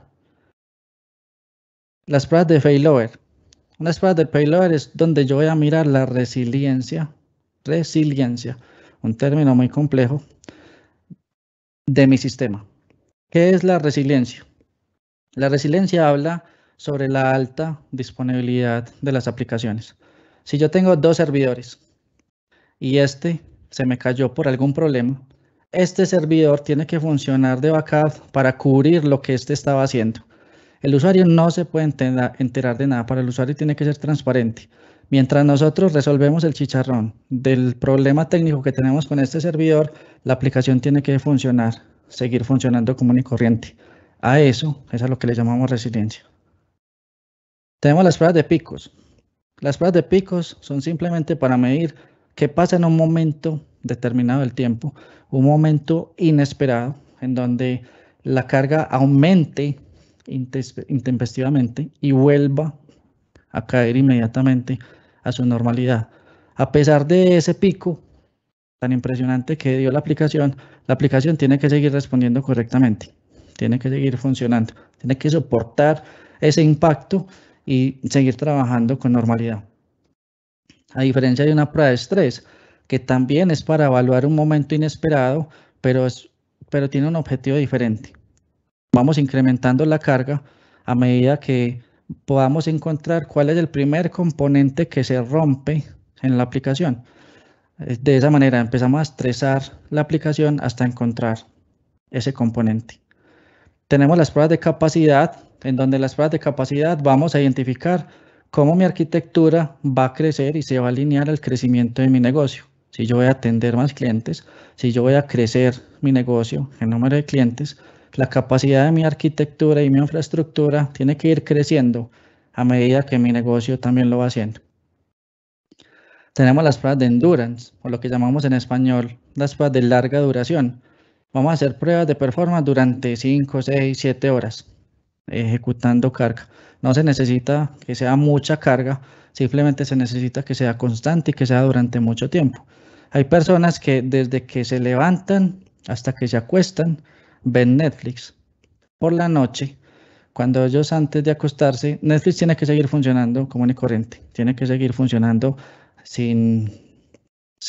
Las pruebas de failover. Una pruebas de failover es donde yo voy a mirar la resiliencia. Resiliencia, un término muy complejo de mi sistema. ¿Qué es la resiliencia? La resiliencia habla sobre la alta disponibilidad de las aplicaciones. Si yo tengo dos servidores y este se me cayó por algún problema, este servidor tiene que funcionar de backup para cubrir lo que este estaba haciendo. El usuario no se puede enterar de nada, para el usuario tiene que ser transparente. Mientras nosotros resolvemos el chicharrón del problema técnico que tenemos con este servidor, la aplicación tiene que funcionar seguir funcionando común y corriente. A eso, es a lo que le llamamos resiliencia. Tenemos las pruebas de picos. Las pruebas de picos son simplemente para medir qué pasa en un momento determinado del tiempo, un momento inesperado en donde la carga aumente intempestivamente y vuelva a caer inmediatamente a su normalidad. A pesar de ese pico, tan impresionante que dio la aplicación, la aplicación tiene que seguir respondiendo correctamente, tiene que seguir funcionando, tiene que soportar ese impacto y seguir trabajando con normalidad. A diferencia de una prueba de estrés, que también es para evaluar un momento inesperado, pero, pero tiene un objetivo diferente. Vamos incrementando la carga a medida que podamos encontrar cuál es el primer componente que se rompe en la aplicación. De esa manera empezamos a estresar la aplicación hasta encontrar ese componente. Tenemos las pruebas de capacidad, en donde las pruebas de capacidad vamos a identificar cómo mi arquitectura va a crecer y se va a alinear al crecimiento de mi negocio. Si yo voy a atender más clientes, si yo voy a crecer mi negocio, el número de clientes, la capacidad de mi arquitectura y mi infraestructura tiene que ir creciendo a medida que mi negocio también lo va haciendo tenemos las pruebas de endurance, o lo que llamamos en español las pruebas de larga duración. Vamos a hacer pruebas de performance durante 5, 6, 7 horas ejecutando carga. No se necesita que sea mucha carga, simplemente se necesita que sea constante y que sea durante mucho tiempo. Hay personas que desde que se levantan hasta que se acuestan ven Netflix. Por la noche, cuando ellos antes de acostarse, Netflix tiene que seguir funcionando común y corriente, tiene que seguir funcionando sin,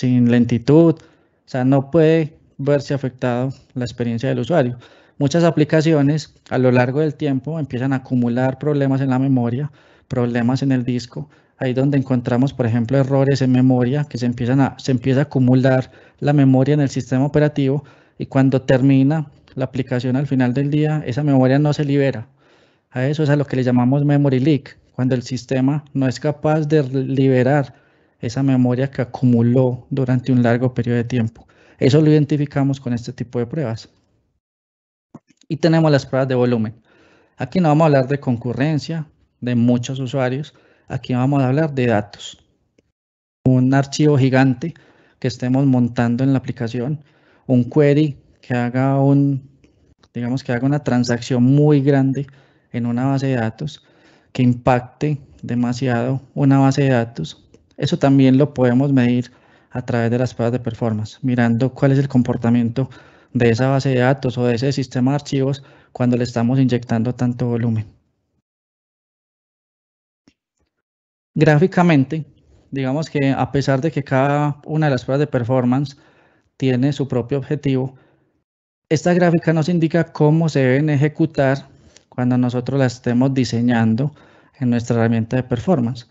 lentitud, o sea, no puede verse afectado la experiencia del usuario. Muchas aplicaciones a lo largo del tiempo empiezan a acumular problemas en la memoria, problemas en el disco, ahí donde encontramos, por ejemplo, errores en memoria que se empiezan se empieza a acumular la memoria en el sistema operativo y cuando termina la aplicación al final del día, esa memoria no se libera. A eso es a lo que le llamamos memory leak, cuando el sistema no es capaz de liberar esa memoria que acumuló durante un largo periodo de tiempo. Eso lo identificamos con este tipo de pruebas. Y tenemos las pruebas de volumen. Aquí no vamos a hablar de concurrencia de muchos usuarios, aquí vamos a hablar de datos. Un archivo gigante que estemos montando en la aplicación, un query que haga un, digamos que haga una transacción muy grande en una base de datos que impacte demasiado una base de datos eso también lo podemos medir a través de las pruebas de performance, mirando cuál es el comportamiento de esa base de datos o de ese sistema de archivos cuando le estamos inyectando tanto volumen. Gráficamente, digamos que a pesar de que cada una de las pruebas de performance tiene su propio objetivo, esta gráfica nos indica cómo se deben ejecutar cuando nosotros la estemos diseñando en nuestra herramienta de performance.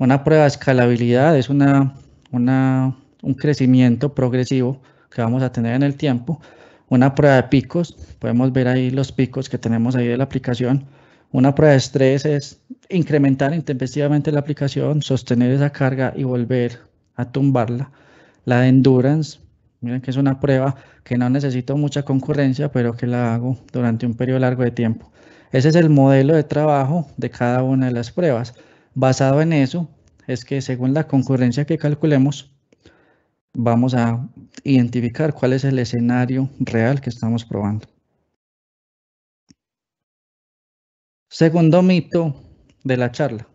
Una prueba de escalabilidad es una, un crecimiento progresivo que vamos a tener en el tiempo. Una prueba de picos, podemos ver ahí los picos que tenemos ahí de la aplicación. Una prueba de estrés es incrementar intempestivamente la aplicación, sostener esa carga y volver a tumbarla. La de endurance, miren que es una prueba que no necesito mucha concurrencia, pero que la hago durante un periodo largo de tiempo. Ese es el modelo de trabajo de cada una de las pruebas. Basado en eso, es que según la concurrencia que calculemos, vamos a identificar cuál es el escenario real que estamos probando. Segundo mito de la charla.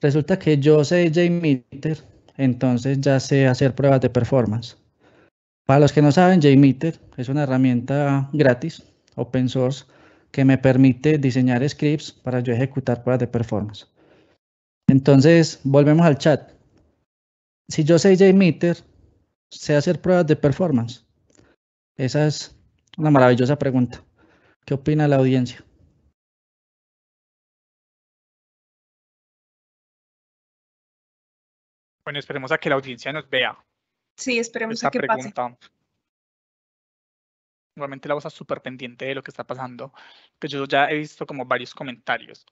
Resulta que yo sé JMeter, entonces ya sé hacer pruebas de performance. Para los que no saben, JMeter es una herramienta gratis, open source, que me permite diseñar scripts para yo ejecutar pruebas de performance. Entonces, volvemos al chat. Si yo soy meter, sé hacer pruebas de performance. Esa es una maravillosa pregunta. ¿Qué opina la audiencia? Bueno, esperemos a que la audiencia nos vea. Sí, esperemos a que pregunta. pase. Normalmente la voz está súper pendiente de lo que está pasando. Pero pues yo ya he visto como varios comentarios.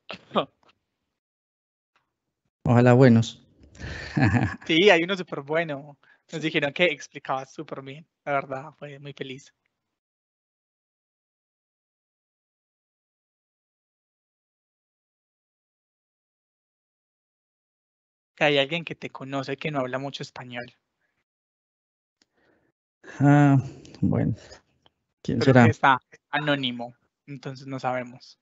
Ojalá buenos. (laughs) Sí, hay uno súper bueno. Nos dijeron que explicaba súper bien. La verdad, fue muy feliz. hay alguien que te conoce que no habla mucho español. Ah, bueno. ¿Quién será? está anónimo, entonces no sabemos.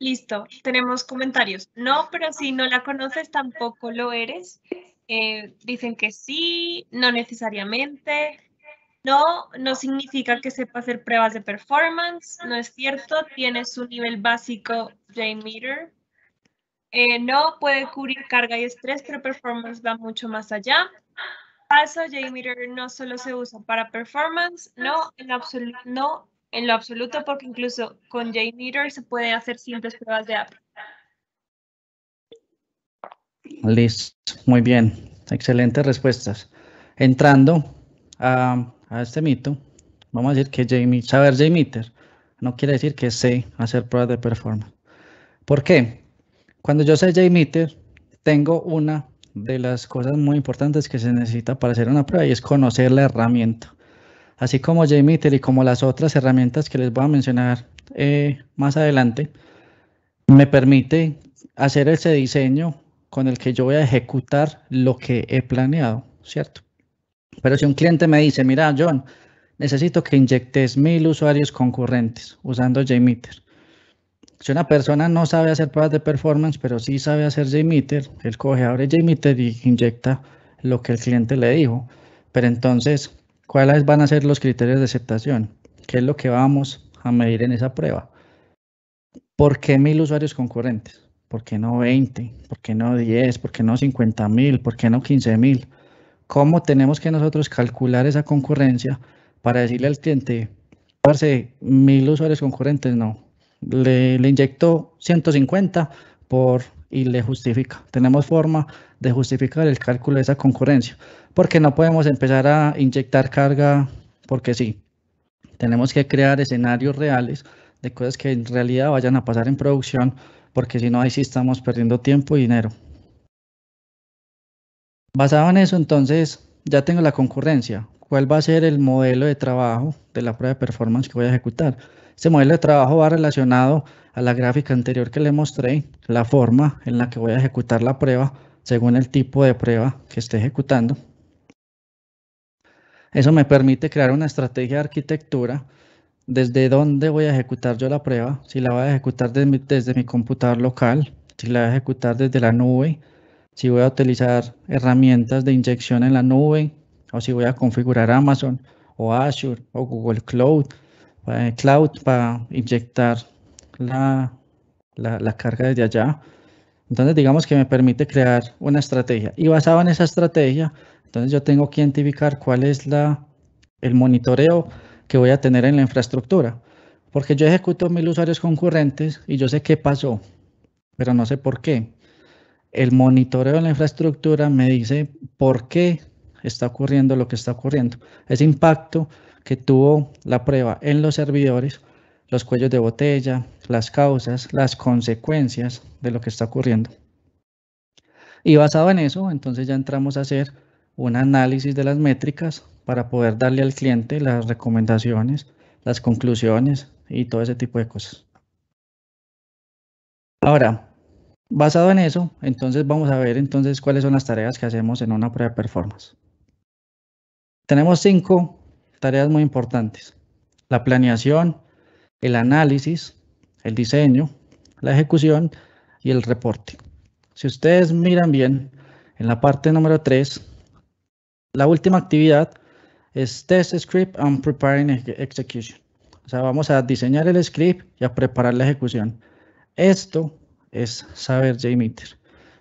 Listo, tenemos comentarios. No, pero si no la conoces, tampoco lo eres. Eh, dicen que sí, no necesariamente. No, no significa que sepa hacer pruebas de performance. No es cierto, tienes un nivel básico J-Meter. Eh, no puede cubrir carga y estrés, pero performance va mucho más allá. Paso, J-Meter no solo se usa para performance. No, en absoluto, no, en lo absoluto, porque incluso con JMeter se pueden hacer simples pruebas de app. Listo, muy bien, excelentes respuestas. Entrando a, este mito, vamos a decir que Jmeter, saber JMeter no quiere decir que sé hacer pruebas de performance. ¿Por qué? Cuando yo sé JMeter, tengo una de las cosas muy importantes que se necesita para hacer una prueba y es conocer la herramienta así como JMeter y como las otras herramientas que les voy a mencionar eh, más adelante, me permite hacer ese diseño con el que yo voy a ejecutar lo que he planeado, ¿cierto? Pero si un cliente me dice, mira, John, necesito que inyectes mil usuarios concurrentes usando JMeter. Si una persona no sabe hacer pruebas de performance, pero sí sabe hacer JMeter, él coge, abre JMeter y inyecta lo que el cliente le dijo. Pero entonces ¿Cuáles van a ser los criterios de aceptación? ¿Qué es lo que vamos a medir en esa prueba? ¿Por qué mil usuarios concurrentes? ¿Por qué no 20? ¿Por qué no 10? ¿Por qué no 50 mil? ¿Por qué no 15 mil? ¿Cómo tenemos que nosotros calcular esa concurrencia para decirle al cliente, parce, mil usuarios concurrentes? No, le, le inyecto 150 por y le justifica. Tenemos forma de justificar el cálculo de esa concurrencia, porque no podemos empezar a inyectar carga porque sí. Tenemos que crear escenarios reales de cosas que en realidad vayan a pasar en producción, porque si no, ahí sí estamos perdiendo tiempo y dinero. Basado en eso, entonces, ya tengo la concurrencia. ¿Cuál va a ser el modelo de trabajo de la prueba de performance que voy a ejecutar? Este modelo de trabajo va relacionado a la gráfica anterior que le mostré, la forma en la que voy a ejecutar la prueba según el tipo de prueba que esté ejecutando. Eso me permite crear una estrategia de arquitectura desde dónde voy a ejecutar yo la prueba, si la voy a ejecutar desde mi, desde computador local, si la voy a ejecutar desde la nube, si voy a utilizar herramientas de inyección en la nube, o si voy a configurar Amazon o Azure o Google Cloud, eh, cloud para inyectar la, carga desde allá. Entonces, digamos que me permite crear una estrategia. Y basado en esa estrategia, entonces yo tengo que identificar cuál es la, el monitoreo que voy a tener en la infraestructura. Porque yo ejecuto mil usuarios concurrentes y yo sé qué pasó, pero no sé por qué. El monitoreo en la infraestructura me dice por qué está ocurriendo lo que está ocurriendo. Ese impacto que tuvo la prueba en los servidores, los cuellos de botella, las causas, las consecuencias de lo que está ocurriendo. Y basado en eso, entonces ya entramos a hacer un análisis de las métricas para poder darle al cliente las recomendaciones, las conclusiones y todo ese tipo de cosas. Ahora, basado en eso, entonces vamos a ver entonces cuáles son las tareas que hacemos en una prueba de performance. Tenemos cinco tareas muy importantes. La planeación, el análisis, el diseño, la ejecución y el reporte. Si ustedes miran bien, en la parte número 3, la última actividad es Test Script and Preparing Execution. O sea, vamos a diseñar el script y a preparar la ejecución. Esto es saber JMeter.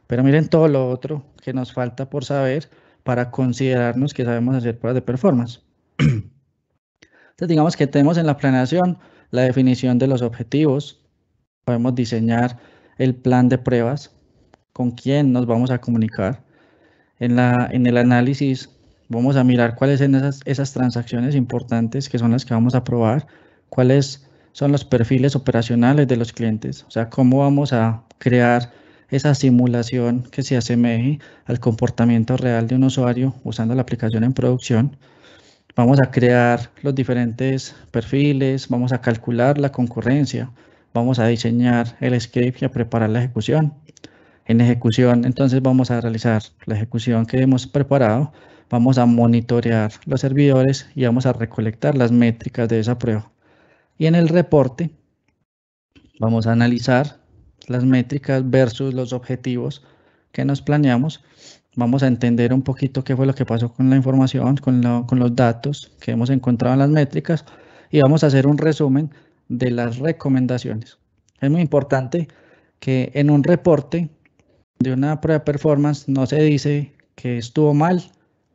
Pero miren todo lo otro que nos falta por saber para considerarnos que sabemos hacer pruebas de performance. (clears throat) Entonces, digamos que tenemos en la planeación la definición de los objetivos, podemos diseñar el plan de pruebas, con quién nos vamos a comunicar. En, el análisis vamos a mirar cuáles son esas, esas transacciones importantes que son las que vamos a probar, cuáles son los perfiles operacionales de los clientes, o sea, cómo vamos a crear esa simulación que se asemeje al comportamiento real de un usuario usando la aplicación en producción. Vamos a crear los diferentes perfiles, vamos a calcular la concurrencia, vamos a diseñar el script y a preparar la ejecución. En ejecución, entonces vamos a realizar la ejecución que hemos preparado, vamos a monitorear los servidores y vamos a recolectar las métricas de esa prueba. Y en el reporte vamos a analizar las métricas versus los objetivos que nos planeamos vamos a entender un poquito qué fue lo que pasó con la información, con, con los datos que hemos encontrado en las métricas y vamos a hacer un resumen de las recomendaciones. Es muy importante que en un reporte de una prueba de performance no se dice que estuvo mal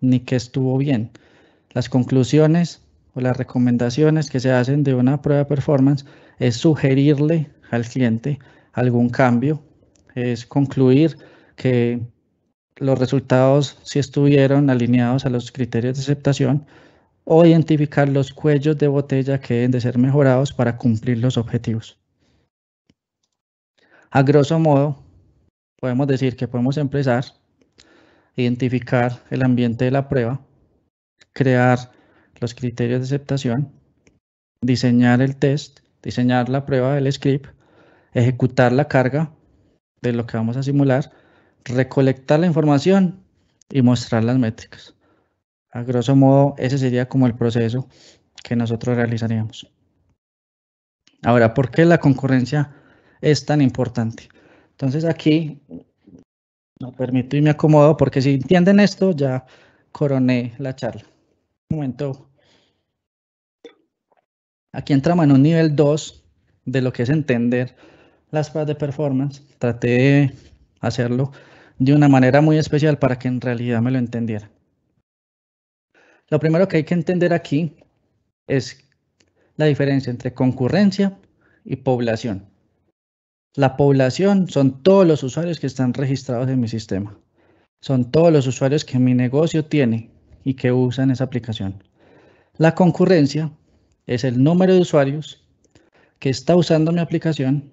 ni que estuvo bien. Las conclusiones o las recomendaciones que se hacen de una prueba de performance es sugerirle al cliente algún cambio, es concluir que los resultados si estuvieron alineados a los criterios de aceptación o identificar los cuellos de botella que deben de ser mejorados para cumplir los objetivos. A grosso modo, podemos decir que podemos empezar identificar el ambiente de la prueba, crear los criterios de aceptación, diseñar el test, diseñar la prueba del script, ejecutar la carga de lo que vamos a simular, recolectar la información y mostrar las métricas. A grosso modo, ese sería como el proceso que nosotros realizaríamos. Ahora, ¿por qué la concurrencia es tan importante? Entonces aquí, no permito y me acomodo porque si entienden esto, ya coroné la charla. Un momento. Aquí entramos en un nivel 2 de lo que es entender las fases de performance. Traté de hacerlo de una manera muy especial para que en realidad me lo entendiera. Lo primero que hay que entender aquí es la diferencia entre concurrencia y población. La población son todos los usuarios que están registrados en mi sistema. Son todos los usuarios que mi negocio tiene y que usan esa aplicación. La concurrencia es el número de usuarios que está usando mi aplicación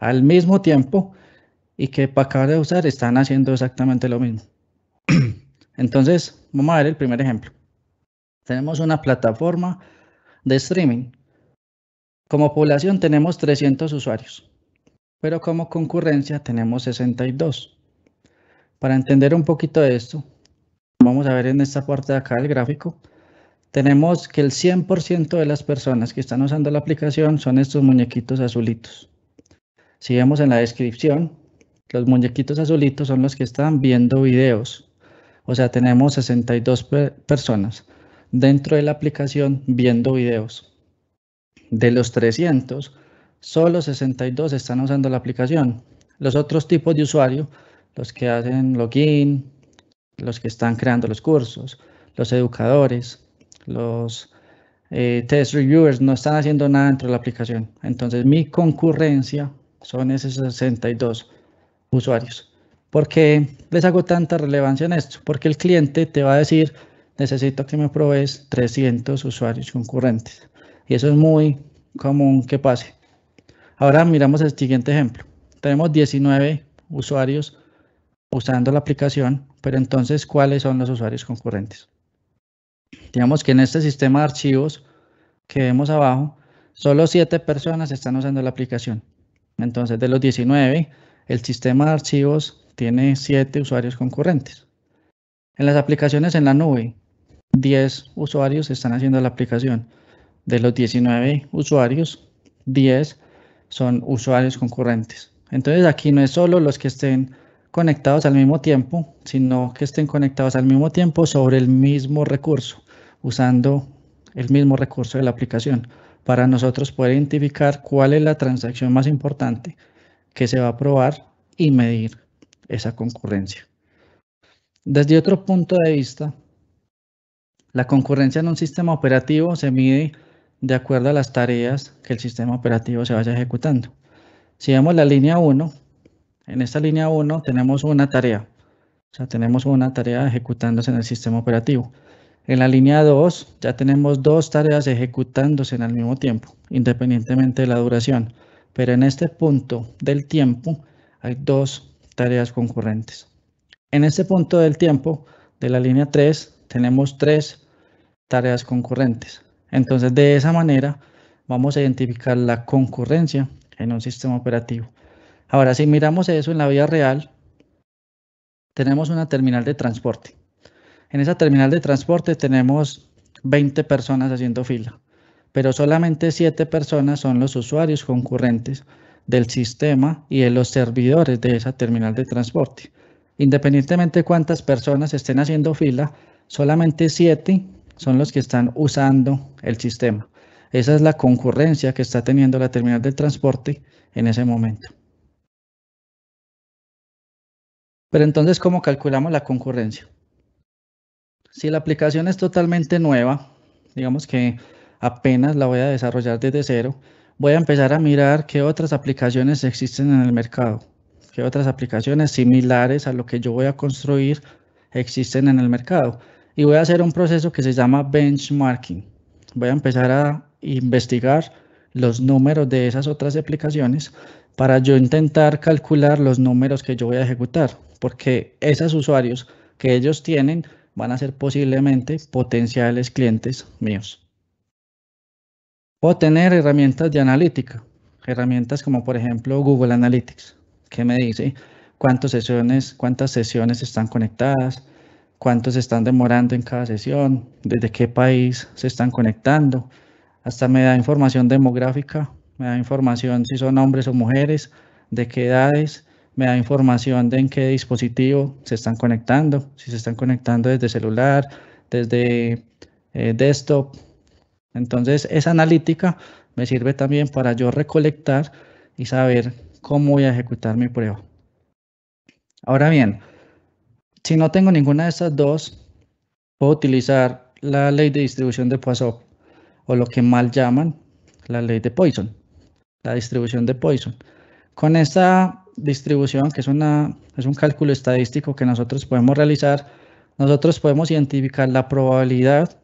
al mismo tiempo y que acabar de usar están haciendo exactamente lo mismo. (clears throat) Entonces, vamos a ver el primer ejemplo. Tenemos una plataforma de streaming. Como población tenemos 300 usuarios, pero como concurrencia tenemos 62. Para entender un poquito de esto, vamos a ver en esta parte de acá el gráfico, tenemos que el 100% de las personas que están usando la aplicación son estos muñequitos azulitos. Si vemos en la descripción, los muñequitos azulitos son los que están viendo videos. O sea, tenemos 62 personas dentro de la aplicación viendo videos. De los 300, solo 62 están usando la aplicación. Los otros tipos de usuarios, los que hacen login, los que están creando los cursos, los educadores, los eh, test reviewers, no están haciendo nada dentro de la aplicación. Entonces mi concurrencia son esos 62 usuarios. ¿Por qué les hago tanta relevancia en esto? Porque el cliente te va a decir, necesito que me provees 300 usuarios concurrentes. Y eso es muy común que pase. Ahora miramos el siguiente ejemplo. Tenemos 19 usuarios usando la aplicación, pero entonces, ¿cuáles son los usuarios concurrentes? Digamos que en este sistema de archivos que vemos abajo, solo 7 personas están usando la aplicación. Entonces, de los 19, el sistema de archivos tiene siete usuarios concurrentes. En las aplicaciones en la nube, 10 usuarios están haciendo la aplicación. De los 19 usuarios, 10 son usuarios concurrentes. Entonces aquí no es solo los que estén conectados al mismo tiempo, sino que estén conectados al mismo tiempo sobre el mismo recurso, usando el mismo recurso de la aplicación, para nosotros poder identificar cuál es la transacción más importante que se va a probar y medir esa concurrencia. Desde otro punto de vista, la concurrencia en un sistema operativo se mide de acuerdo a las tareas que el sistema operativo se vaya ejecutando. Si vemos la línea 1, en esta línea 1 tenemos una tarea. O sea, tenemos una tarea ejecutándose en el sistema operativo. En la línea 2 ya tenemos dos tareas ejecutándose en el mismo tiempo, independientemente de la duración pero en este punto del tiempo hay dos tareas concurrentes. En este punto del tiempo de la línea 3 tenemos tres tareas concurrentes. Entonces, de esa manera vamos a identificar la concurrencia en un sistema operativo. Ahora, si miramos eso en la vida real, tenemos una terminal de transporte. En esa terminal de transporte tenemos 20 personas haciendo fila pero solamente siete personas son los usuarios concurrentes del sistema y de los servidores de esa terminal de transporte. Independientemente de cuántas personas estén haciendo fila, solamente siete son los que están usando el sistema. Esa es la concurrencia que está teniendo la terminal de transporte en ese momento. Pero entonces, ¿cómo calculamos la concurrencia? Si la aplicación es totalmente nueva, digamos que apenas la voy a desarrollar desde cero, voy a empezar a mirar qué otras aplicaciones existen en el mercado, qué otras aplicaciones similares a lo que yo voy a construir existen en el mercado. Y voy a hacer un proceso que se llama benchmarking. Voy a empezar a investigar los números de esas otras aplicaciones para yo intentar calcular los números que yo voy a ejecutar, porque esos usuarios que ellos tienen van a ser posiblemente potenciales clientes míos. O tener herramientas de analítica, herramientas como por ejemplo Google Analytics, que me dice cuántas sesiones, cuántas sesiones están conectadas, cuántos están demorando en cada sesión, desde qué país se están conectando, hasta me da información demográfica, me da información si son hombres o mujeres, de qué edades, me da información de en qué dispositivo se están conectando, si se están conectando desde celular, desde eh, desktop, entonces, esa analítica me sirve también para yo recolectar y saber cómo voy a ejecutar mi prueba. Ahora bien, si no tengo ninguna de estas dos, puedo utilizar la ley de distribución de Poisson o lo que mal llaman la ley de Poisson, la distribución de Poisson. Con esta distribución, que es, es un cálculo estadístico que nosotros podemos realizar, nosotros podemos identificar la probabilidad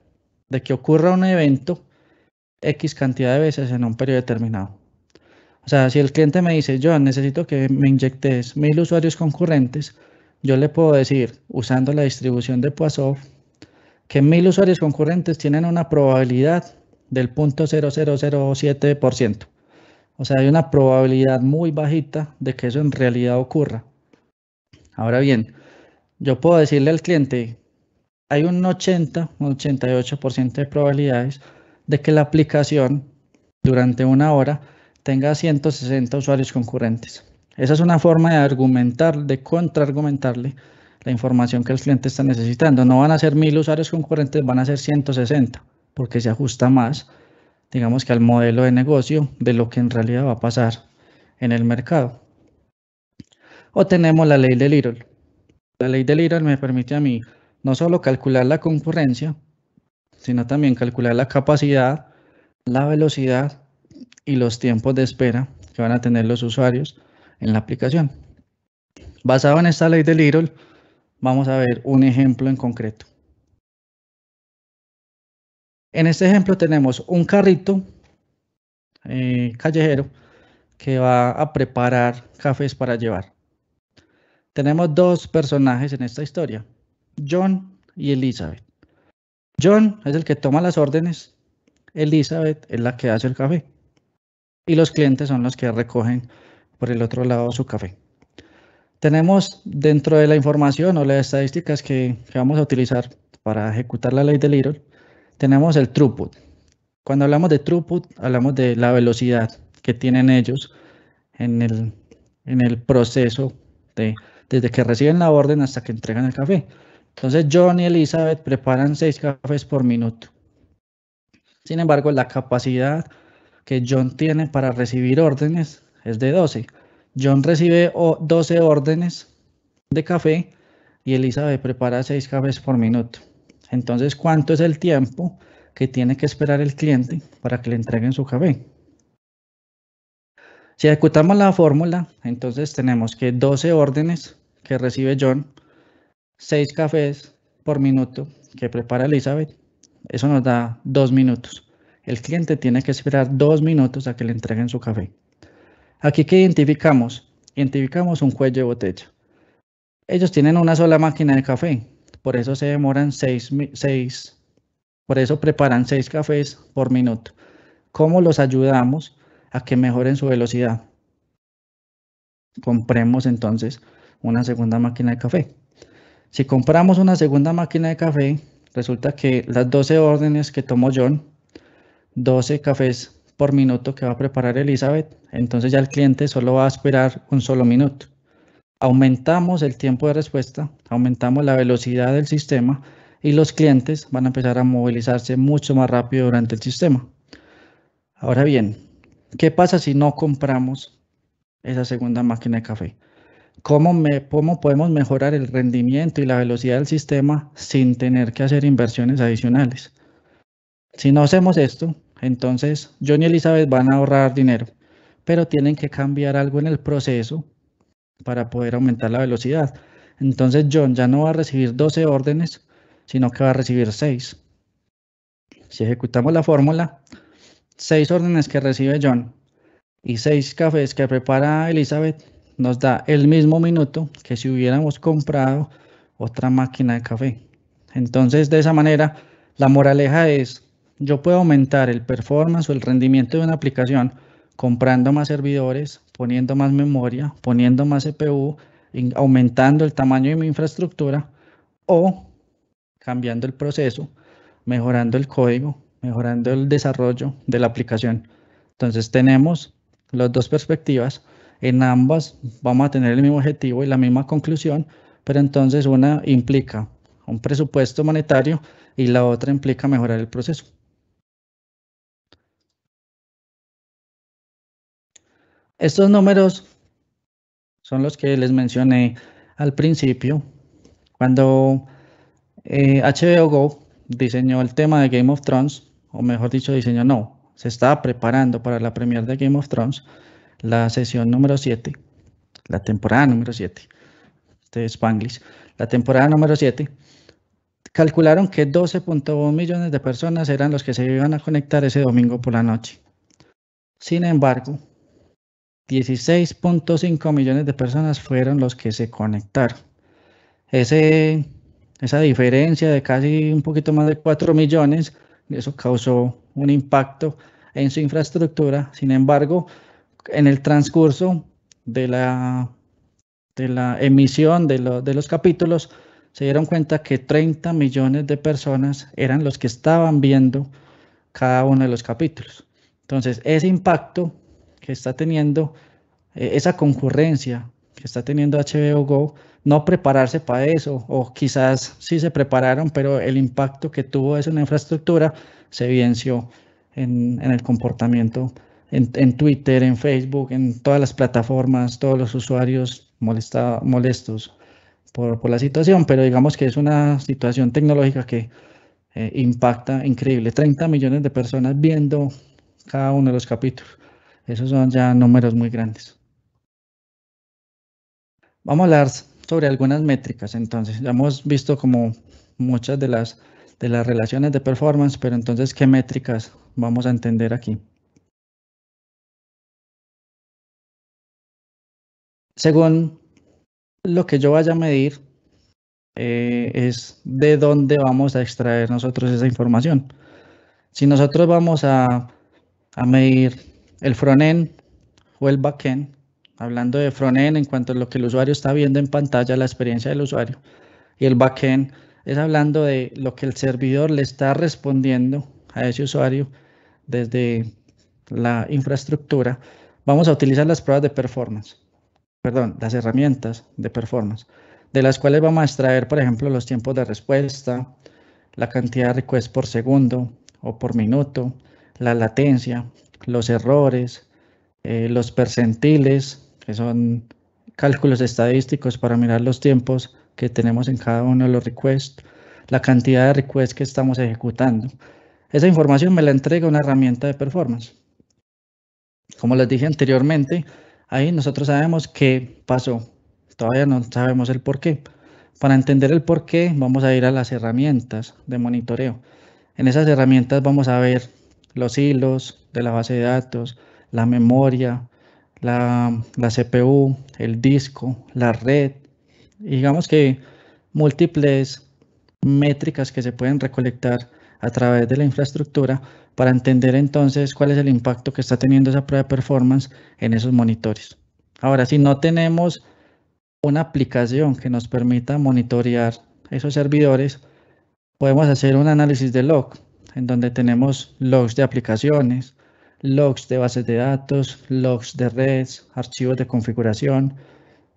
de que ocurra un evento X cantidad de veces en un periodo determinado. O sea, si el cliente me dice, yo necesito que me inyectes mil usuarios concurrentes, yo le puedo decir, usando la distribución de Poisson, que mil usuarios concurrentes tienen una probabilidad del 0.0007%. O sea, hay una probabilidad muy bajita de que eso en realidad ocurra. Ahora bien, yo puedo decirle al cliente, hay un 80, un 88% de probabilidades de que la aplicación durante una hora tenga 160 usuarios concurrentes. Esa es una forma de argumentar, de contraargumentarle la información que el cliente está necesitando. No van a ser mil usuarios concurrentes, van a ser 160, porque se ajusta más, digamos que al modelo de negocio de lo que en realidad va a pasar en el mercado. O tenemos la ley de Little. La ley de Little me permite a mí no solo calcular la concurrencia, sino también calcular la capacidad, la velocidad y los tiempos de espera que van a tener los usuarios en la aplicación. Basado en esta ley de Little, vamos a ver un ejemplo en concreto. En este ejemplo tenemos un carrito eh, callejero que va a preparar cafés para llevar. Tenemos dos personajes en esta historia. John y Elizabeth. John es el que toma las órdenes, Elizabeth es la que hace el café y los clientes son los que recogen por el otro lado su café. Tenemos dentro de la información o las estadísticas que, que vamos a utilizar para ejecutar la ley de Little, tenemos el throughput. Cuando hablamos de throughput, hablamos de la velocidad que tienen ellos en el, en el proceso de, desde que reciben la orden hasta que entregan el café. Entonces John y Elizabeth preparan seis cafés por minuto. Sin embargo, la capacidad que John tiene para recibir órdenes es de 12. John recibe 12 órdenes de café y Elizabeth prepara 6 cafés por minuto. Entonces, ¿cuánto es el tiempo que tiene que esperar el cliente para que le entreguen su café? Si ejecutamos la fórmula, entonces tenemos que 12 órdenes que recibe John Seis cafés por minuto que prepara Elizabeth, eso nos da dos minutos. El cliente tiene que esperar dos minutos a que le entreguen su café. Aquí que identificamos, identificamos un cuello de botella. Ellos tienen una sola máquina de café, por eso se demoran seis. por eso preparan seis cafés por minuto. ¿Cómo los ayudamos a que mejoren su velocidad? Compremos entonces una segunda máquina de café. Si compramos una segunda máquina de café, resulta que las 12 órdenes que tomó John, 12 cafés por minuto que va a preparar Elizabeth, entonces ya el cliente solo va a esperar un solo minuto. Aumentamos el tiempo de respuesta, aumentamos la velocidad del sistema y los clientes van a empezar a movilizarse mucho más rápido durante el sistema. Ahora bien, ¿qué pasa si no compramos esa segunda máquina de café? cómo, podemos mejorar el rendimiento y la velocidad del sistema sin tener que hacer inversiones adicionales. Si no hacemos esto, entonces John y Elizabeth van a ahorrar dinero, pero tienen que cambiar algo en el proceso para poder aumentar la velocidad. Entonces John ya no va a recibir 12 órdenes, sino que va a recibir 6. Si ejecutamos la fórmula, 6 órdenes que recibe John y 6 cafés que prepara Elizabeth nos da el mismo minuto que si hubiéramos comprado otra máquina de café. Entonces, de esa manera, la moraleja es, yo puedo aumentar el performance o el rendimiento de una aplicación comprando más servidores, poniendo más memoria, poniendo más CPU, aumentando el tamaño de mi infraestructura o cambiando el proceso, mejorando el código, mejorando el desarrollo de la aplicación. Entonces tenemos las dos perspectivas en ambas vamos a tener el mismo objetivo y la misma conclusión, pero entonces una implica un presupuesto monetario y la otra implica mejorar el proceso. Estos números son los que les mencioné al principio. Cuando HBO eh, Go diseñó el tema de Game of Thrones, o mejor dicho, diseñó no, se estaba preparando para la premier de Game of Thrones, la sesión número 7, la temporada número 7 de este Spanglish, la temporada número 7, calcularon que 12.1 millones de personas eran los que se iban a conectar ese domingo por la noche. Sin embargo, 16.5 millones de personas fueron los que se conectaron. Ese, esa diferencia de casi un poquito más de 4 millones, eso causó un impacto en su infraestructura. Sin embargo, en el transcurso de la, de la emisión de, los capítulos, se dieron cuenta que 30 millones de personas eran los que estaban viendo cada uno de los capítulos. Entonces, ese impacto que está teniendo, eh, esa concurrencia que está teniendo HBO Go, no prepararse para eso, o quizás sí se prepararon, pero el impacto que tuvo eso en la infraestructura se evidenció en, en el comportamiento en, Twitter, en Facebook, en todas las plataformas, todos los usuarios molesta, molestos por, por, la situación, pero digamos que es una situación tecnológica que eh, impacta increíble. 30 millones de personas viendo cada uno de los capítulos. Esos son ya números muy grandes. Vamos a hablar sobre algunas métricas, entonces. Ya hemos visto como muchas de las, de las relaciones de performance, pero entonces, ¿qué métricas vamos a entender aquí? según lo que yo vaya a medir, eh, es de dónde vamos a extraer nosotros esa información. Si nosotros vamos a, a medir el frontend o el backend, hablando de frontend en cuanto a lo que el usuario está viendo en pantalla, la experiencia del usuario, y el backend es hablando de lo que el servidor le está respondiendo a ese usuario desde la infraestructura, vamos a utilizar las pruebas de performance perdón, las herramientas de performance, de las cuales vamos a extraer, por ejemplo, los tiempos de respuesta, la cantidad de requests por segundo o por minuto, la latencia, los errores, eh, los percentiles, que son cálculos estadísticos para mirar los tiempos que tenemos en cada uno de los requests, la cantidad de requests que estamos ejecutando. Esa información me la entrega una herramienta de performance. Como les dije anteriormente, Ahí nosotros sabemos qué pasó. Todavía no sabemos el por qué. Para entender el por qué, vamos a ir a las herramientas de monitoreo. En esas herramientas vamos a ver los hilos de la base de datos, la memoria, la, CPU, el disco, la red. Y digamos que múltiples métricas que se pueden recolectar a través de la infraestructura para entender entonces cuál es el impacto que está teniendo esa prueba de performance en esos monitores. Ahora, si no tenemos una aplicación que nos permita monitorear esos servidores, podemos hacer un análisis de log, en donde tenemos logs de aplicaciones, logs de bases de datos, logs de redes, archivos de configuración,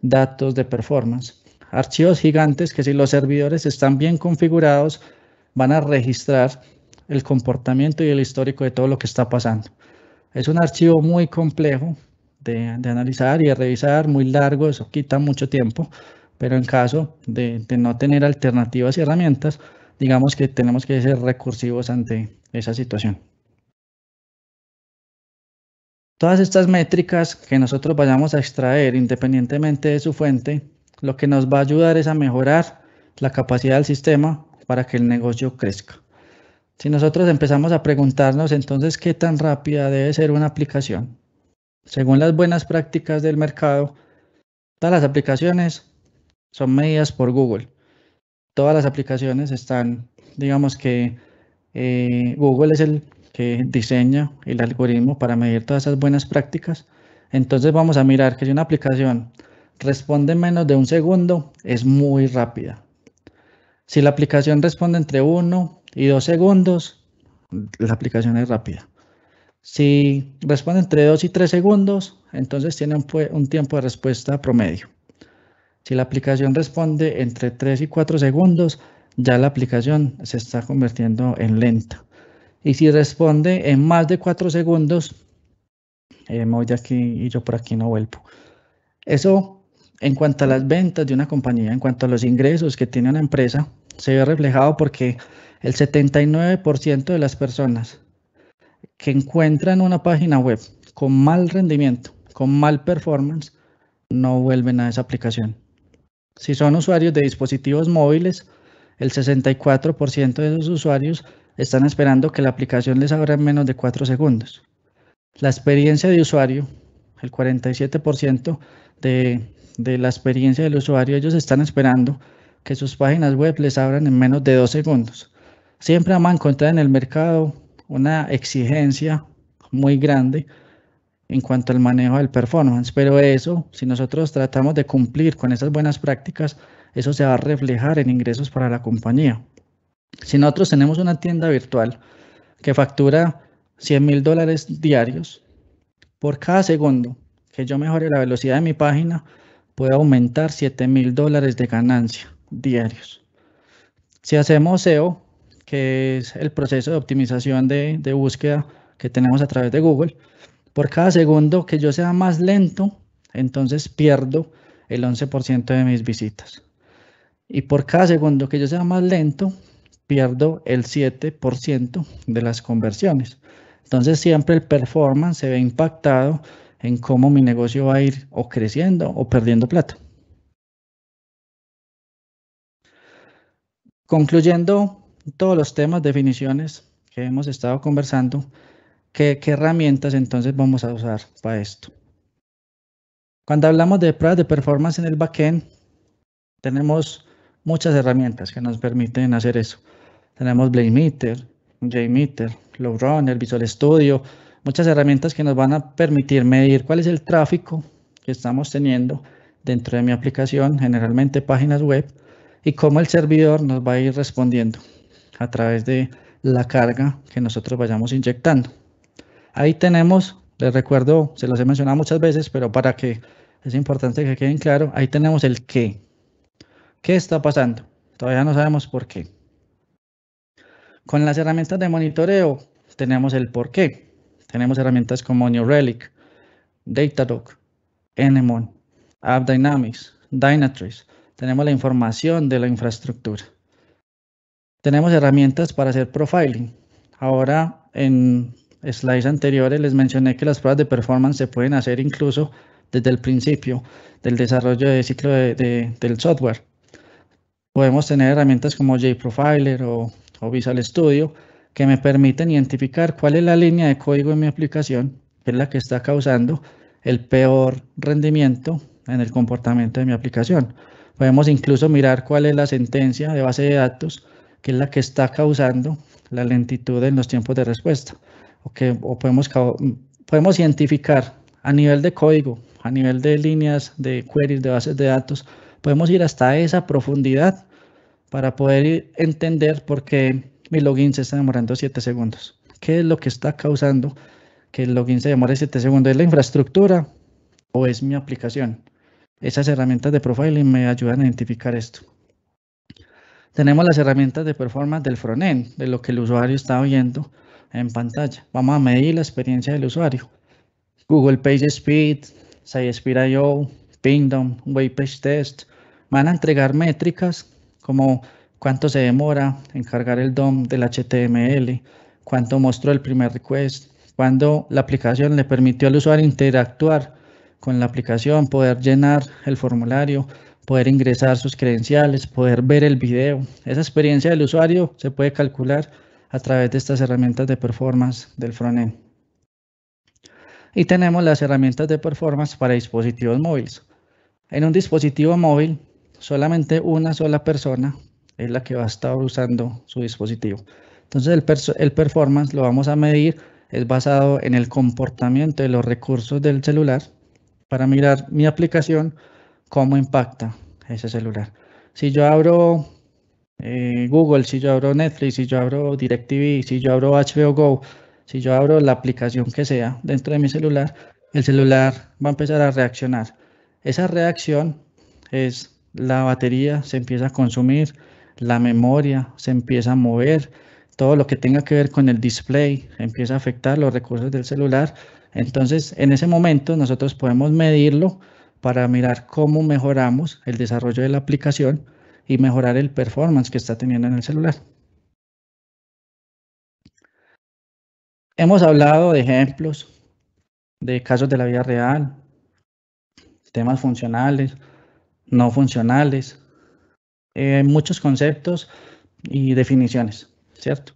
datos de performance. Archivos gigantes que si los servidores están bien configurados, van a registrar el comportamiento y el histórico de todo lo que está pasando. Es un archivo muy complejo de, analizar y de revisar, muy largo, eso quita mucho tiempo, pero en caso de, de no tener alternativas y herramientas, digamos que tenemos que ser recursivos ante esa situación. Todas estas métricas que nosotros vayamos a extraer independientemente de su fuente, lo que nos va a ayudar es a mejorar la capacidad del sistema para que el negocio crezca. Si nosotros empezamos a preguntarnos entonces qué tan rápida debe ser una aplicación, según las buenas prácticas del mercado, todas las aplicaciones son medidas por Google. Todas las aplicaciones están, digamos que eh, Google es el que diseña el algoritmo para medir todas esas buenas prácticas. Entonces vamos a mirar que si una aplicación responde menos de un segundo, es muy rápida. Si la aplicación responde entre 1 y 2 segundos, la aplicación es rápida. Si responde entre 2 y 3 segundos, entonces tiene un, tiempo de respuesta promedio. Si la aplicación responde entre 3 y 4 segundos, ya la aplicación se está convirtiendo en lenta. Y si responde en más de 4 segundos, eh, me voy de aquí y yo por aquí no vuelvo. Eso en cuanto a las ventas de una compañía, en cuanto a los ingresos que tiene una empresa, se ve reflejado porque el 79% de las personas que encuentran una página web con mal rendimiento, con mal performance, no vuelven a esa aplicación. Si son usuarios de dispositivos móviles, el 64% de esos usuarios están esperando que la aplicación les abra en menos de 4 segundos. La experiencia de usuario, el 47% de de la experiencia del usuario, ellos están esperando que sus páginas web les abran en menos de dos segundos. Siempre vamos a encontrar en el mercado una exigencia muy grande en cuanto al manejo del performance, pero eso, si nosotros tratamos de cumplir con esas buenas prácticas, eso se va a reflejar en ingresos para la compañía. Si nosotros tenemos una tienda virtual que factura 100 mil dólares diarios, por cada segundo que yo mejore la velocidad de mi página, puede aumentar $7,000 mil dólares de ganancia diarios. Si hacemos SEO, que es el proceso de optimización de, de búsqueda que tenemos a través de Google, por cada segundo que yo sea más lento, entonces pierdo el 11% de mis visitas. Y por cada segundo que yo sea más lento, pierdo el 7% de las conversiones. Entonces siempre el performance se ve impactado en cómo mi negocio va a ir o creciendo o perdiendo plata. Concluyendo todos los temas, definiciones que hemos estado conversando, ¿qué, herramientas entonces vamos a usar para esto? Cuando hablamos de pruebas de performance en el backend, tenemos muchas herramientas que nos permiten hacer eso. Tenemos BlameMeter, JMeter, el Visual Studio, muchas herramientas que nos van a permitir medir cuál es el tráfico que estamos teniendo dentro de mi aplicación, generalmente páginas web, y cómo el servidor nos va a ir respondiendo a través de la carga que nosotros vayamos inyectando. Ahí tenemos, les recuerdo, se los he mencionado muchas veces, pero para que es importante que queden claro, ahí tenemos el qué. ¿Qué está pasando? Todavía no sabemos por qué. Con las herramientas de monitoreo tenemos el por qué. Tenemos herramientas como New Relic, Datadog, Enemon, AppDynamics, Dynatrace. Tenemos la información de la infraestructura. Tenemos herramientas para hacer profiling. Ahora, en slides anteriores les mencioné que las pruebas de performance se pueden hacer incluso desde el principio del desarrollo del ciclo de, del software. Podemos tener herramientas como JProfiler o Visual Studio que me permiten identificar cuál es la línea de código en mi aplicación, que es la que está causando el peor rendimiento en el comportamiento de mi aplicación. Podemos incluso mirar cuál es la sentencia de base de datos, que es la que está causando la lentitud en los tiempos de respuesta. O, que, podemos, podemos identificar a nivel de código, a nivel de líneas, de queries, de bases de datos, podemos ir hasta esa profundidad para poder entender por qué mi login se está demorando 7 segundos. ¿Qué es lo que está causando que el login se demore 7 segundos? ¿Es la infraestructura o es mi aplicación? Esas herramientas de profiling me ayudan a identificar esto. Tenemos las herramientas de performance del frontend, de lo que el usuario está viendo en pantalla. Vamos a medir la experiencia del usuario. Google Page Speed, SiteSpeed.io, Pingdom, WayPage Test, van a entregar métricas como cuánto se demora en cargar el DOM del HTML, cuánto mostró el primer request, cuándo la aplicación le permitió al usuario interactuar con la aplicación, poder llenar el formulario, poder ingresar sus credenciales, poder ver el video. Esa experiencia del usuario se puede calcular a través de estas herramientas de performance del frontend. Y tenemos las herramientas de performance para dispositivos móviles. En un dispositivo móvil, solamente una sola persona es la que va a estar usando su dispositivo. Entonces el, performance lo vamos a medir, es basado en el comportamiento de los recursos del celular para mirar mi aplicación, cómo impacta ese celular. Si yo abro eh, Google, si yo abro Netflix, si yo abro DirecTV, si yo abro HBO Go, si yo abro la aplicación que sea dentro de mi celular, el celular va a empezar a reaccionar. Esa reacción es la batería se empieza a consumir, la memoria se empieza a mover, todo lo que tenga que ver con el display empieza a afectar los recursos del celular. Entonces, en ese momento nosotros podemos medirlo para mirar cómo mejoramos el desarrollo de la aplicación y mejorar el performance que está teniendo en el celular. Hemos hablado de ejemplos, de casos de la vida real, temas funcionales, no funcionales, eh, muchos conceptos y definiciones, ¿cierto?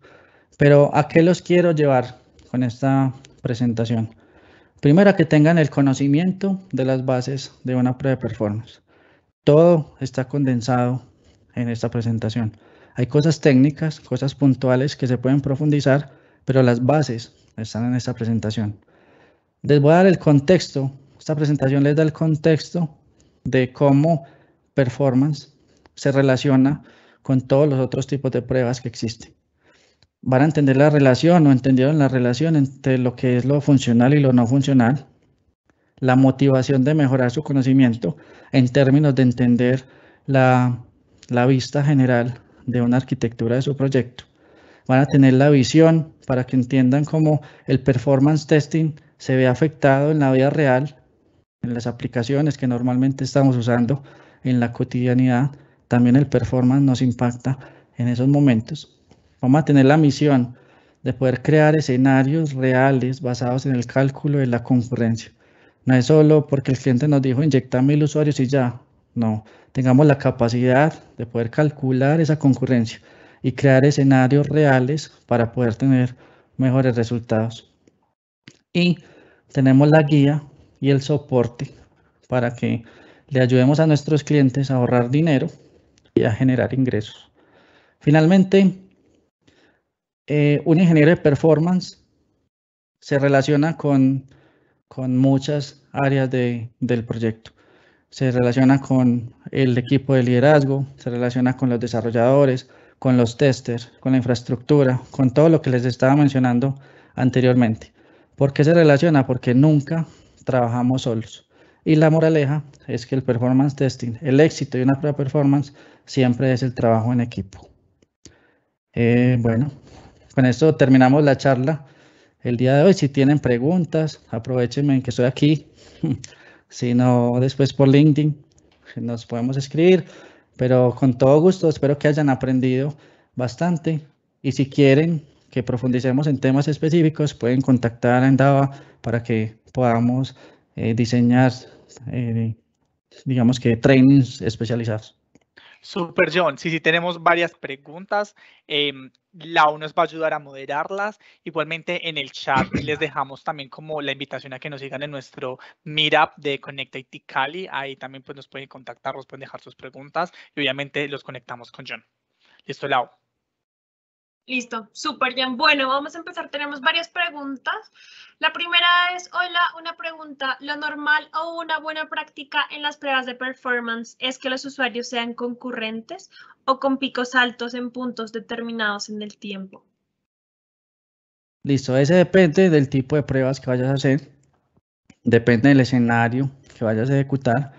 Pero ¿a qué los quiero llevar con esta presentación? Primero, que tengan el conocimiento de las bases de una prueba de performance. Todo está condensado en esta presentación. Hay cosas técnicas, cosas puntuales que se pueden profundizar, pero las bases están en esta presentación. Les voy a dar el contexto. Esta presentación les da el contexto de cómo performance se relaciona con todos los otros tipos de pruebas que existen. Van a entender la relación o entendieron la relación entre lo que es lo funcional y lo no funcional, la motivación de mejorar su conocimiento en términos de entender la, vista general de una arquitectura de su proyecto. Van a tener la visión para que entiendan cómo el performance testing se ve afectado en la vida real, en las aplicaciones que normalmente estamos usando en la cotidianidad también el performance nos impacta en esos momentos. Vamos a tener la misión de poder crear escenarios reales basados en el cálculo de la concurrencia. No es solo porque el cliente nos dijo inyecta mil usuarios y ya. No, tengamos la capacidad de poder calcular esa concurrencia y crear escenarios reales para poder tener mejores resultados. Y tenemos la guía y el soporte para que le ayudemos a nuestros clientes a ahorrar dinero generar ingresos. Finalmente, eh, un ingeniero de performance se relaciona con, muchas áreas del proyecto. Se relaciona con el equipo de liderazgo, se relaciona con los desarrolladores, con los testers, con la infraestructura, con todo lo que les estaba mencionando anteriormente. ¿Por qué se relaciona? Porque nunca trabajamos solos. Y la moraleja es que el performance testing, el éxito de una prueba performance siempre es el trabajo en equipo. Eh, bueno, con esto terminamos la charla el día de hoy. Si tienen preguntas, aprovechenme que estoy aquí. (laughs) si no, después por LinkedIn nos podemos escribir. Pero con todo gusto, espero que hayan aprendido bastante. Y si quieren que profundicemos en temas específicos, pueden contactar a Endava para que podamos eh, diseñar, eh, digamos que trainings especializados. Super John, sí, sí, tenemos varias preguntas. Em, Lau nos va a ayudar a moderarlas. Igualmente en el chat (clears throat) les dejamos también como la invitación a que nos sigan en nuestro meetup de IT Cali. Ahí también pues, nos pueden contactar, nos pueden dejar sus preguntas y obviamente los conectamos con John. Listo, Lau. Listo, súper bien. Bueno, vamos a empezar. Tenemos varias preguntas. La primera es, hola, una pregunta. ¿Lo normal o una buena práctica en las pruebas de performance es que los usuarios sean concurrentes o con picos altos en puntos determinados en el tiempo? Listo, ese depende del tipo de pruebas que vayas a hacer. Depende del escenario que vayas a ejecutar.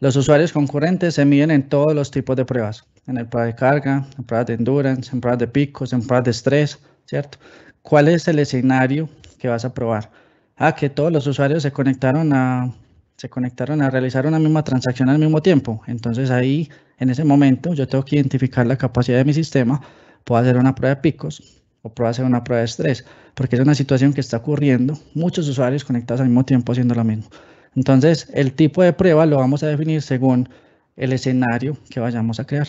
Los usuarios concurrentes se miden en todos los tipos de pruebas en el prueba de carga, en pruebas de endurance, en pruebas de picos, en pruebas de estrés, ¿cierto? ¿Cuál es el escenario que vas a probar? Ah, que todos los usuarios se conectaron a, se conectaron a realizar una misma transacción al mismo tiempo. Entonces ahí, en ese momento, yo tengo que identificar la capacidad de mi sistema. Puedo hacer una prueba de picos o puedo hacer una prueba de estrés, porque es una situación que está ocurriendo. Muchos usuarios conectados al mismo tiempo haciendo lo mismo. Entonces, el tipo de prueba lo vamos a definir según el escenario que vayamos a crear.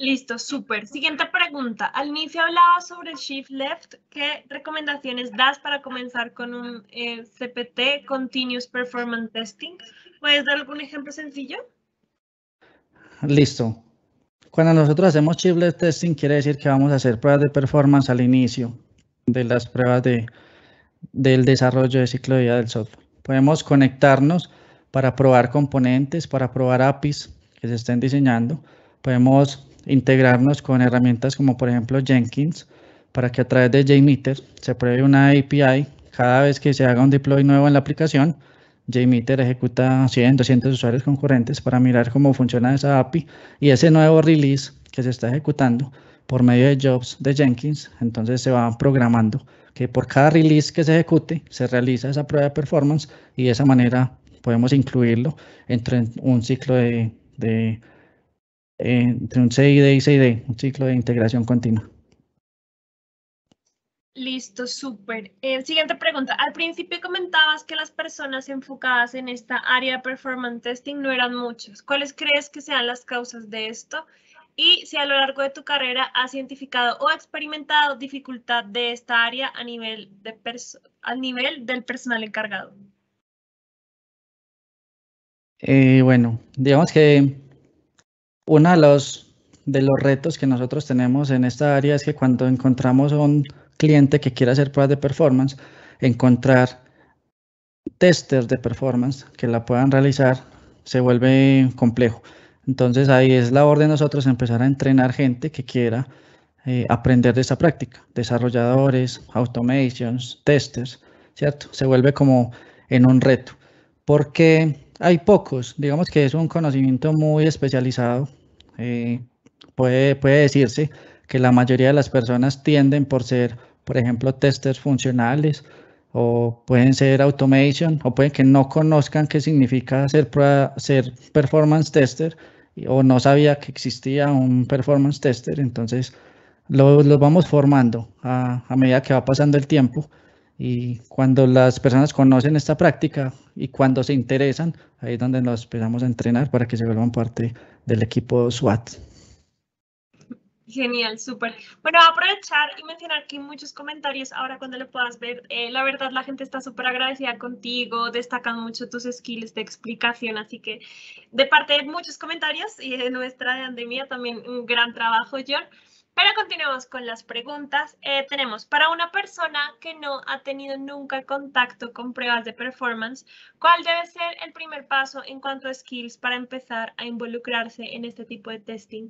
Listo, súper. Siguiente pregunta. Al inicio hablaba sobre Shift Left. ¿Qué recomendaciones das para comenzar con un eh, CPT, Continuous Performance Testing? ¿Puedes dar algún ejemplo sencillo? Listo. Cuando nosotros hacemos Shift Left Testing, quiere decir que vamos a hacer pruebas de performance al inicio de las pruebas de, del desarrollo de ciclo de vida del software. Podemos conectarnos para probar componentes, para probar APIs que se estén diseñando. Podemos integrarnos con herramientas como por ejemplo Jenkins para que a través de JMeter se pruebe una API cada vez que se haga un deploy nuevo en la aplicación. JMeter ejecuta 100, 200 usuarios concurrentes para mirar cómo funciona esa API y ese nuevo release que se está ejecutando por medio de jobs de Jenkins, entonces se va programando que por cada release que se ejecute se realiza esa prueba de performance y de esa manera podemos incluirlo entre un ciclo de, de entre un CID y CID, un ciclo de integración continua. Listo, súper. Eh, siguiente pregunta. Al principio comentabas que las personas enfocadas en esta área de performance testing no eran muchas. ¿Cuáles crees que sean las causas de esto? Y si a lo largo de tu carrera has identificado o experimentado dificultad de esta área a nivel, de nivel del personal encargado. Eh, bueno, digamos que uno de los, retos que nosotros tenemos en esta área es que cuando encontramos un cliente que quiera hacer pruebas de performance, encontrar testers de performance que la puedan realizar se vuelve complejo. Entonces ahí es labor de nosotros empezar a entrenar gente que quiera eh, aprender de esa práctica, desarrolladores, automations, testers, ¿cierto? Se vuelve como en un reto, porque hay pocos, digamos que es un conocimiento muy especializado. Eh, puede, puede decirse que la mayoría de las personas tienden por ser, por ejemplo, testers funcionales o pueden ser automation o pueden que no conozcan qué significa ser, ser performance tester o no sabía que existía un performance tester, entonces los vamos formando a, a medida que va pasando el tiempo y cuando las personas conocen esta práctica y cuando se interesan, ahí es donde los empezamos a entrenar para que se vuelvan parte del equipo SWAT. Genial, súper. Bueno, aprovechar y mencionar que hay muchos comentarios ahora cuando lo puedas ver. Eh, la verdad, la gente está súper agradecida contigo, destacan mucho tus skills de explicación, así que de parte de muchos comentarios y de nuestra, pandemia también un gran trabajo, John. Pero continuamos con las preguntas. Eh, tenemos, para una persona que no ha tenido nunca contacto con pruebas de performance, ¿cuál debe ser el primer paso en cuanto a skills para empezar a involucrarse en este tipo de testing?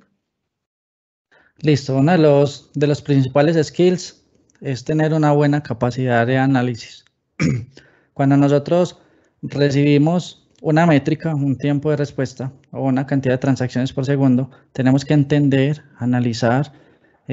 Listo, uno de los, de los principales skills es tener una buena capacidad de análisis. (clears throat) Cuando nosotros recibimos una métrica, un tiempo de respuesta o una cantidad de transacciones por segundo, tenemos que entender, analizar,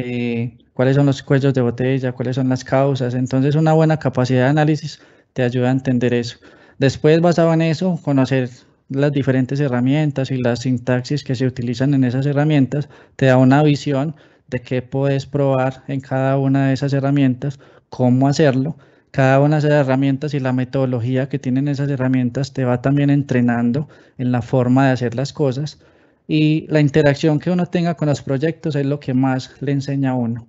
eh, cuáles son los cuellos de botella, cuáles son las causas. Entonces una buena capacidad de análisis te ayuda a entender eso. Después, basado en eso, conocer las diferentes herramientas y las sintaxis que se utilizan en esas herramientas, te da una visión de qué puedes probar en cada una de esas herramientas, cómo hacerlo. Cada una de esas herramientas y la metodología que tienen esas herramientas te va también entrenando en la forma de hacer las cosas y la interacción que uno tenga con los proyectos es lo que más le enseña a uno.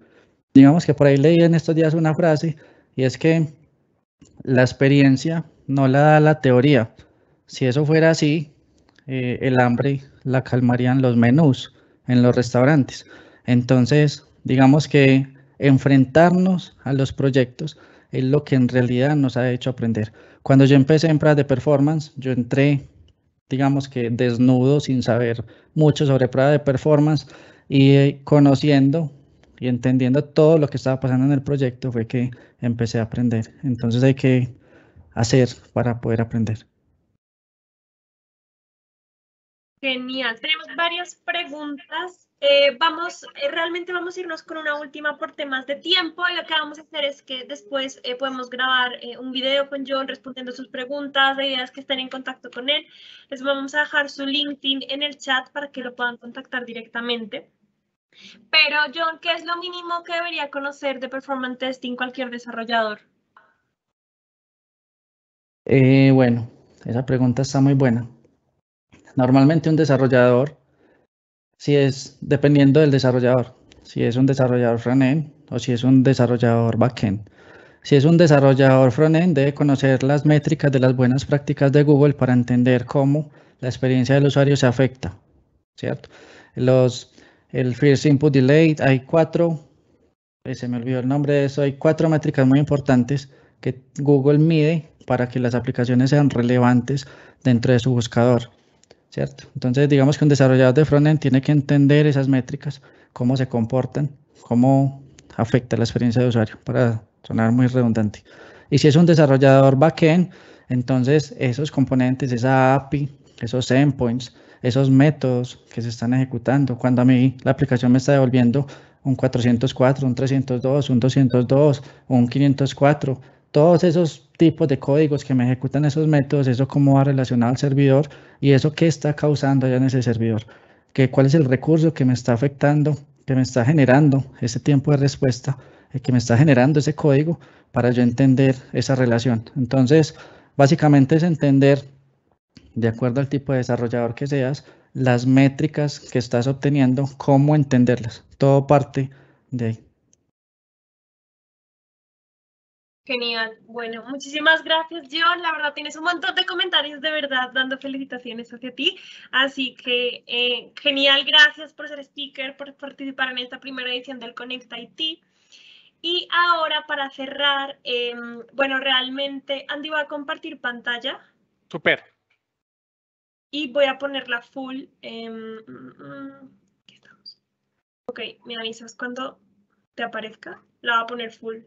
Digamos que por ahí leí en estos días una frase y es que la experiencia no la da la teoría. Si eso fuera así, eh, el hambre la calmarían los menús en los restaurantes. Entonces, digamos que enfrentarnos a los proyectos es lo que en realidad nos ha hecho aprender. Cuando yo empecé en Pras de Performance, yo entré digamos que desnudo, sin saber mucho sobre prueba de performance y eh, conociendo y entendiendo todo lo que estaba pasando en el proyecto fue que empecé a aprender. Entonces hay que hacer para poder aprender. Genial, tenemos varias preguntas eh, vamos, eh, realmente vamos a irnos con una última por temas de tiempo. Lo que vamos a hacer es que después eh, podemos grabar un video con John respondiendo sus preguntas, de ideas que estén en contacto con él. Les vamos a dejar su LinkedIn en el chat para que lo puedan contactar directamente. Pero John, ¿qué es lo mínimo que debería conocer de performance testing cualquier desarrollador? bueno, esa pregunta está muy buena. Normalmente un desarrollador si es dependiendo del desarrollador, si es un desarrollador frontend o si es un desarrollador backend. Si es un desarrollador frontend, debe conocer las métricas de las buenas prácticas de Google para entender cómo la experiencia del usuario se afecta, ¿cierto? Los, el First Input Delay, hay cuatro, eh, se me olvidó el nombre de eso, hay cuatro métricas muy importantes que Google mide para que las aplicaciones sean relevantes dentro de su buscador. Entonces, digamos que un desarrollador de frontend tiene que entender esas métricas, cómo se comportan, cómo afecta la experiencia de usuario, para sonar muy redundante. Y si es un desarrollador backend, entonces esos componentes, esa API, esos endpoints, esos métodos que se están ejecutando, cuando a mí la aplicación me está devolviendo un 404, un 302, un 202, un 504, todos esos tipos de códigos que me ejecutan esos métodos, eso cómo va relacionado al servidor y eso qué está causando ya en ese servidor, que cuál es el recurso que me está afectando, que me está generando ese tiempo de respuesta, eh, que me está generando ese código para yo entender esa relación. Entonces, básicamente es entender, de acuerdo al tipo de desarrollador que seas, las métricas que estás obteniendo, cómo entenderlas. Todo parte de Genial. Bueno, muchísimas gracias, John. La verdad, tienes un montón de comentarios de verdad dando felicitaciones hacia ti. Así que, eh, genial, gracias por ser speaker, por participar en esta primera edición del Connect IT. Y ahora, para cerrar, em, bueno, realmente Andy va a compartir pantalla. Super. Y voy a ponerla full. Em, estamos. Ok, me avisas cuando te aparezca. La voy a poner full.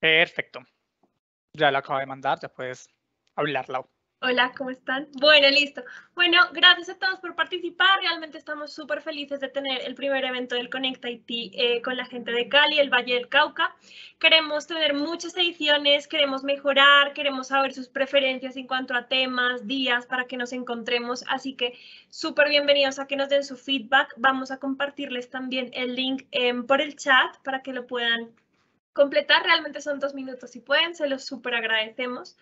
Perfecto. Ya lo acabo de mandar, ya puedes hablarla. Hola, ¿cómo están? Bueno, listo. Bueno, gracias a todos por participar. Realmente estamos súper felices de tener el primer evento del Connect IT eh, con la gente de Cali, el Valle del Cauca. Queremos tener muchas ediciones, queremos mejorar, queremos saber sus preferencias en cuanto a temas, días, para que nos encontremos. Así que súper bienvenidos a que nos den su feedback. Vamos a compartirles también el link em, por el chat para que lo puedan completar, realmente son dos minutos si pueden, se los súper agradecemos.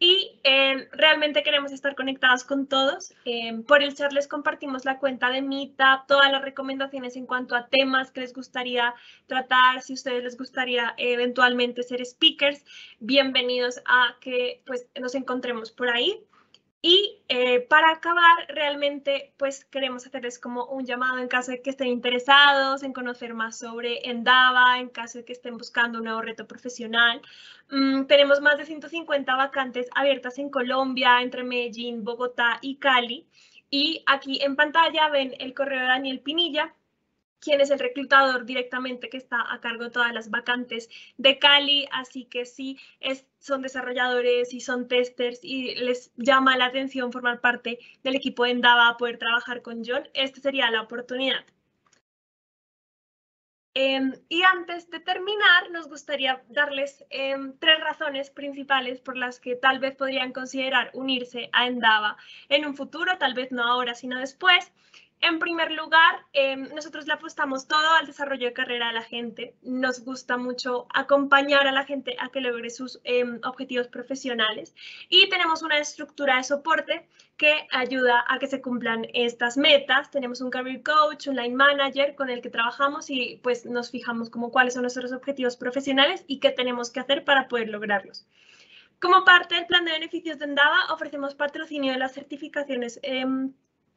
Y em, realmente queremos estar conectados con todos. Em, por el chat les compartimos la cuenta de Meetup, todas las recomendaciones en cuanto a temas que les gustaría tratar, si a ustedes les gustaría eventualmente ser speakers, bienvenidos a que pues, nos encontremos por ahí. Y eh, para acabar, realmente, pues queremos hacerles como un llamado en caso de que estén interesados en conocer más sobre Endava, en caso de que estén buscando un nuevo reto profesional. Mm, tenemos más de 150 vacantes abiertas en Colombia, entre Medellín, Bogotá y Cali. Y aquí en pantalla ven el correo de Daniel Pinilla, quién es el reclutador directamente que está a cargo de todas las vacantes de Cali, así que sí, son desarrolladores y son testers y les llama la atención formar parte del equipo de Endava, poder trabajar con John, esta sería la oportunidad. Em, y antes de terminar, nos gustaría darles em, tres razones principales por las que tal vez podrían considerar unirse a Endava en un futuro, tal vez no ahora, sino después. En primer lugar, em, nosotros le apostamos todo al desarrollo de carrera a la gente. Nos gusta mucho acompañar a la gente a que logre sus em, objetivos profesionales y tenemos una estructura de soporte que ayuda a que se cumplan estas metas. Tenemos un career coach, un line manager con el que trabajamos y pues nos fijamos como cuáles son nuestros objetivos profesionales y qué tenemos que hacer para poder lograrlos. Como parte del plan de beneficios de Endava, ofrecemos patrocinio de las certificaciones eh,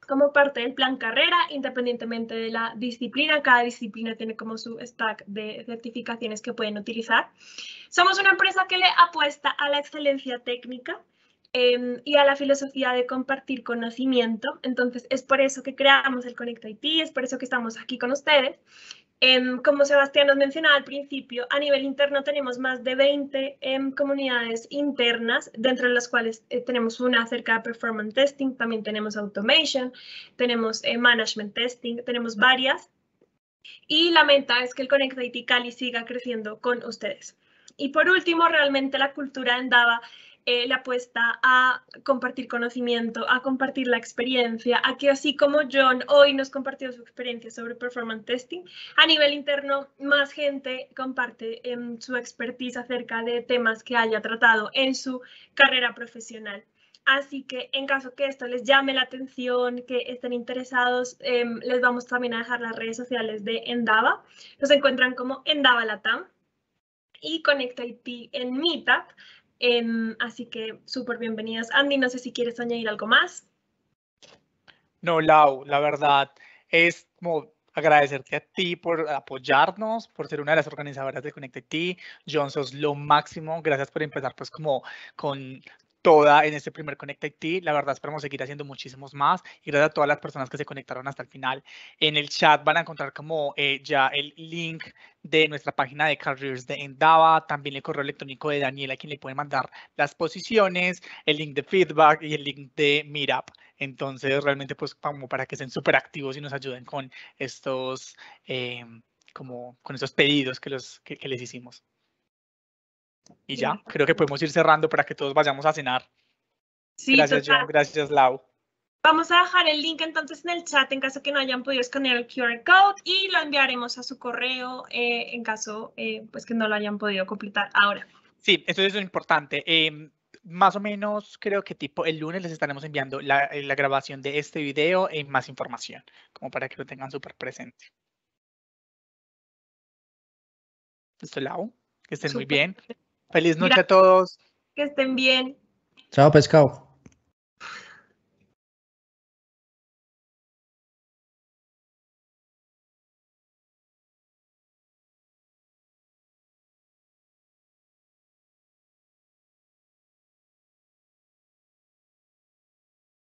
como parte del plan carrera, independientemente de la disciplina. Cada disciplina tiene como su stack de certificaciones que pueden utilizar. Somos una empresa que le apuesta a la excelencia técnica em, y a la filosofía de compartir conocimiento. Entonces, es por eso que creamos el Connect IT, es por eso que estamos aquí con ustedes como Sebastián nos mencionaba al principio, a nivel interno tenemos más de 20 em, comunidades internas, dentro de las cuales eh, tenemos una acerca de performance testing, también tenemos automation, tenemos eh, management testing, tenemos varias. Y la meta es que el Connect IT Cali siga creciendo con ustedes. Y por último, realmente la cultura en Dava eh, la apuesta a compartir conocimiento, a compartir la experiencia, a que así como John hoy nos compartió su experiencia sobre performance testing, a nivel interno más gente comparte em, su expertise acerca de temas que haya tratado en su carrera profesional. Así que en caso que esto les llame la atención, que estén interesados, em, les vamos también a dejar las redes sociales de Endava. Nos encuentran como Endava Latam y Connect IT en Meetup. Em, así que súper bienvenidas. Andy, no sé si quieres añadir algo más. No, Lau, la verdad es como agradecerte a ti por apoyarnos, por ser una de las organizadoras de Connected T. John, sos lo máximo. Gracias por empezar pues como con toda en este primer Connect IT. La verdad, esperamos seguir haciendo muchísimos más. Y gracias a todas las personas que se conectaron hasta el final. En el chat van a encontrar como eh, ya el link de nuestra página de Careers de Endava, también el correo electrónico de Daniela, a quien le puede mandar las posiciones, el link de feedback y el link de Meetup. Entonces, realmente, pues, como para que estén súper activos y nos ayuden con estos, eh, como con esos pedidos que, los, que les hicimos. Y ya, creo que podemos ir cerrando para que todos vayamos a cenar. gracias, John. Gracias, Lau. Vamos a dejar el link entonces en el chat en caso que no hayan podido escanear el QR code y lo enviaremos a su correo eh, en caso eh, pues que no lo hayan podido completar ahora. Sí, eso es importante. Em, más o menos creo que tipo el lunes les estaremos enviando eh, la, grabación de este video y más información, como para que lo tengan súper presente. Esto, Lau, que estén muy bien. Feliz noche a todos. Que estén bien. Chao, pescado.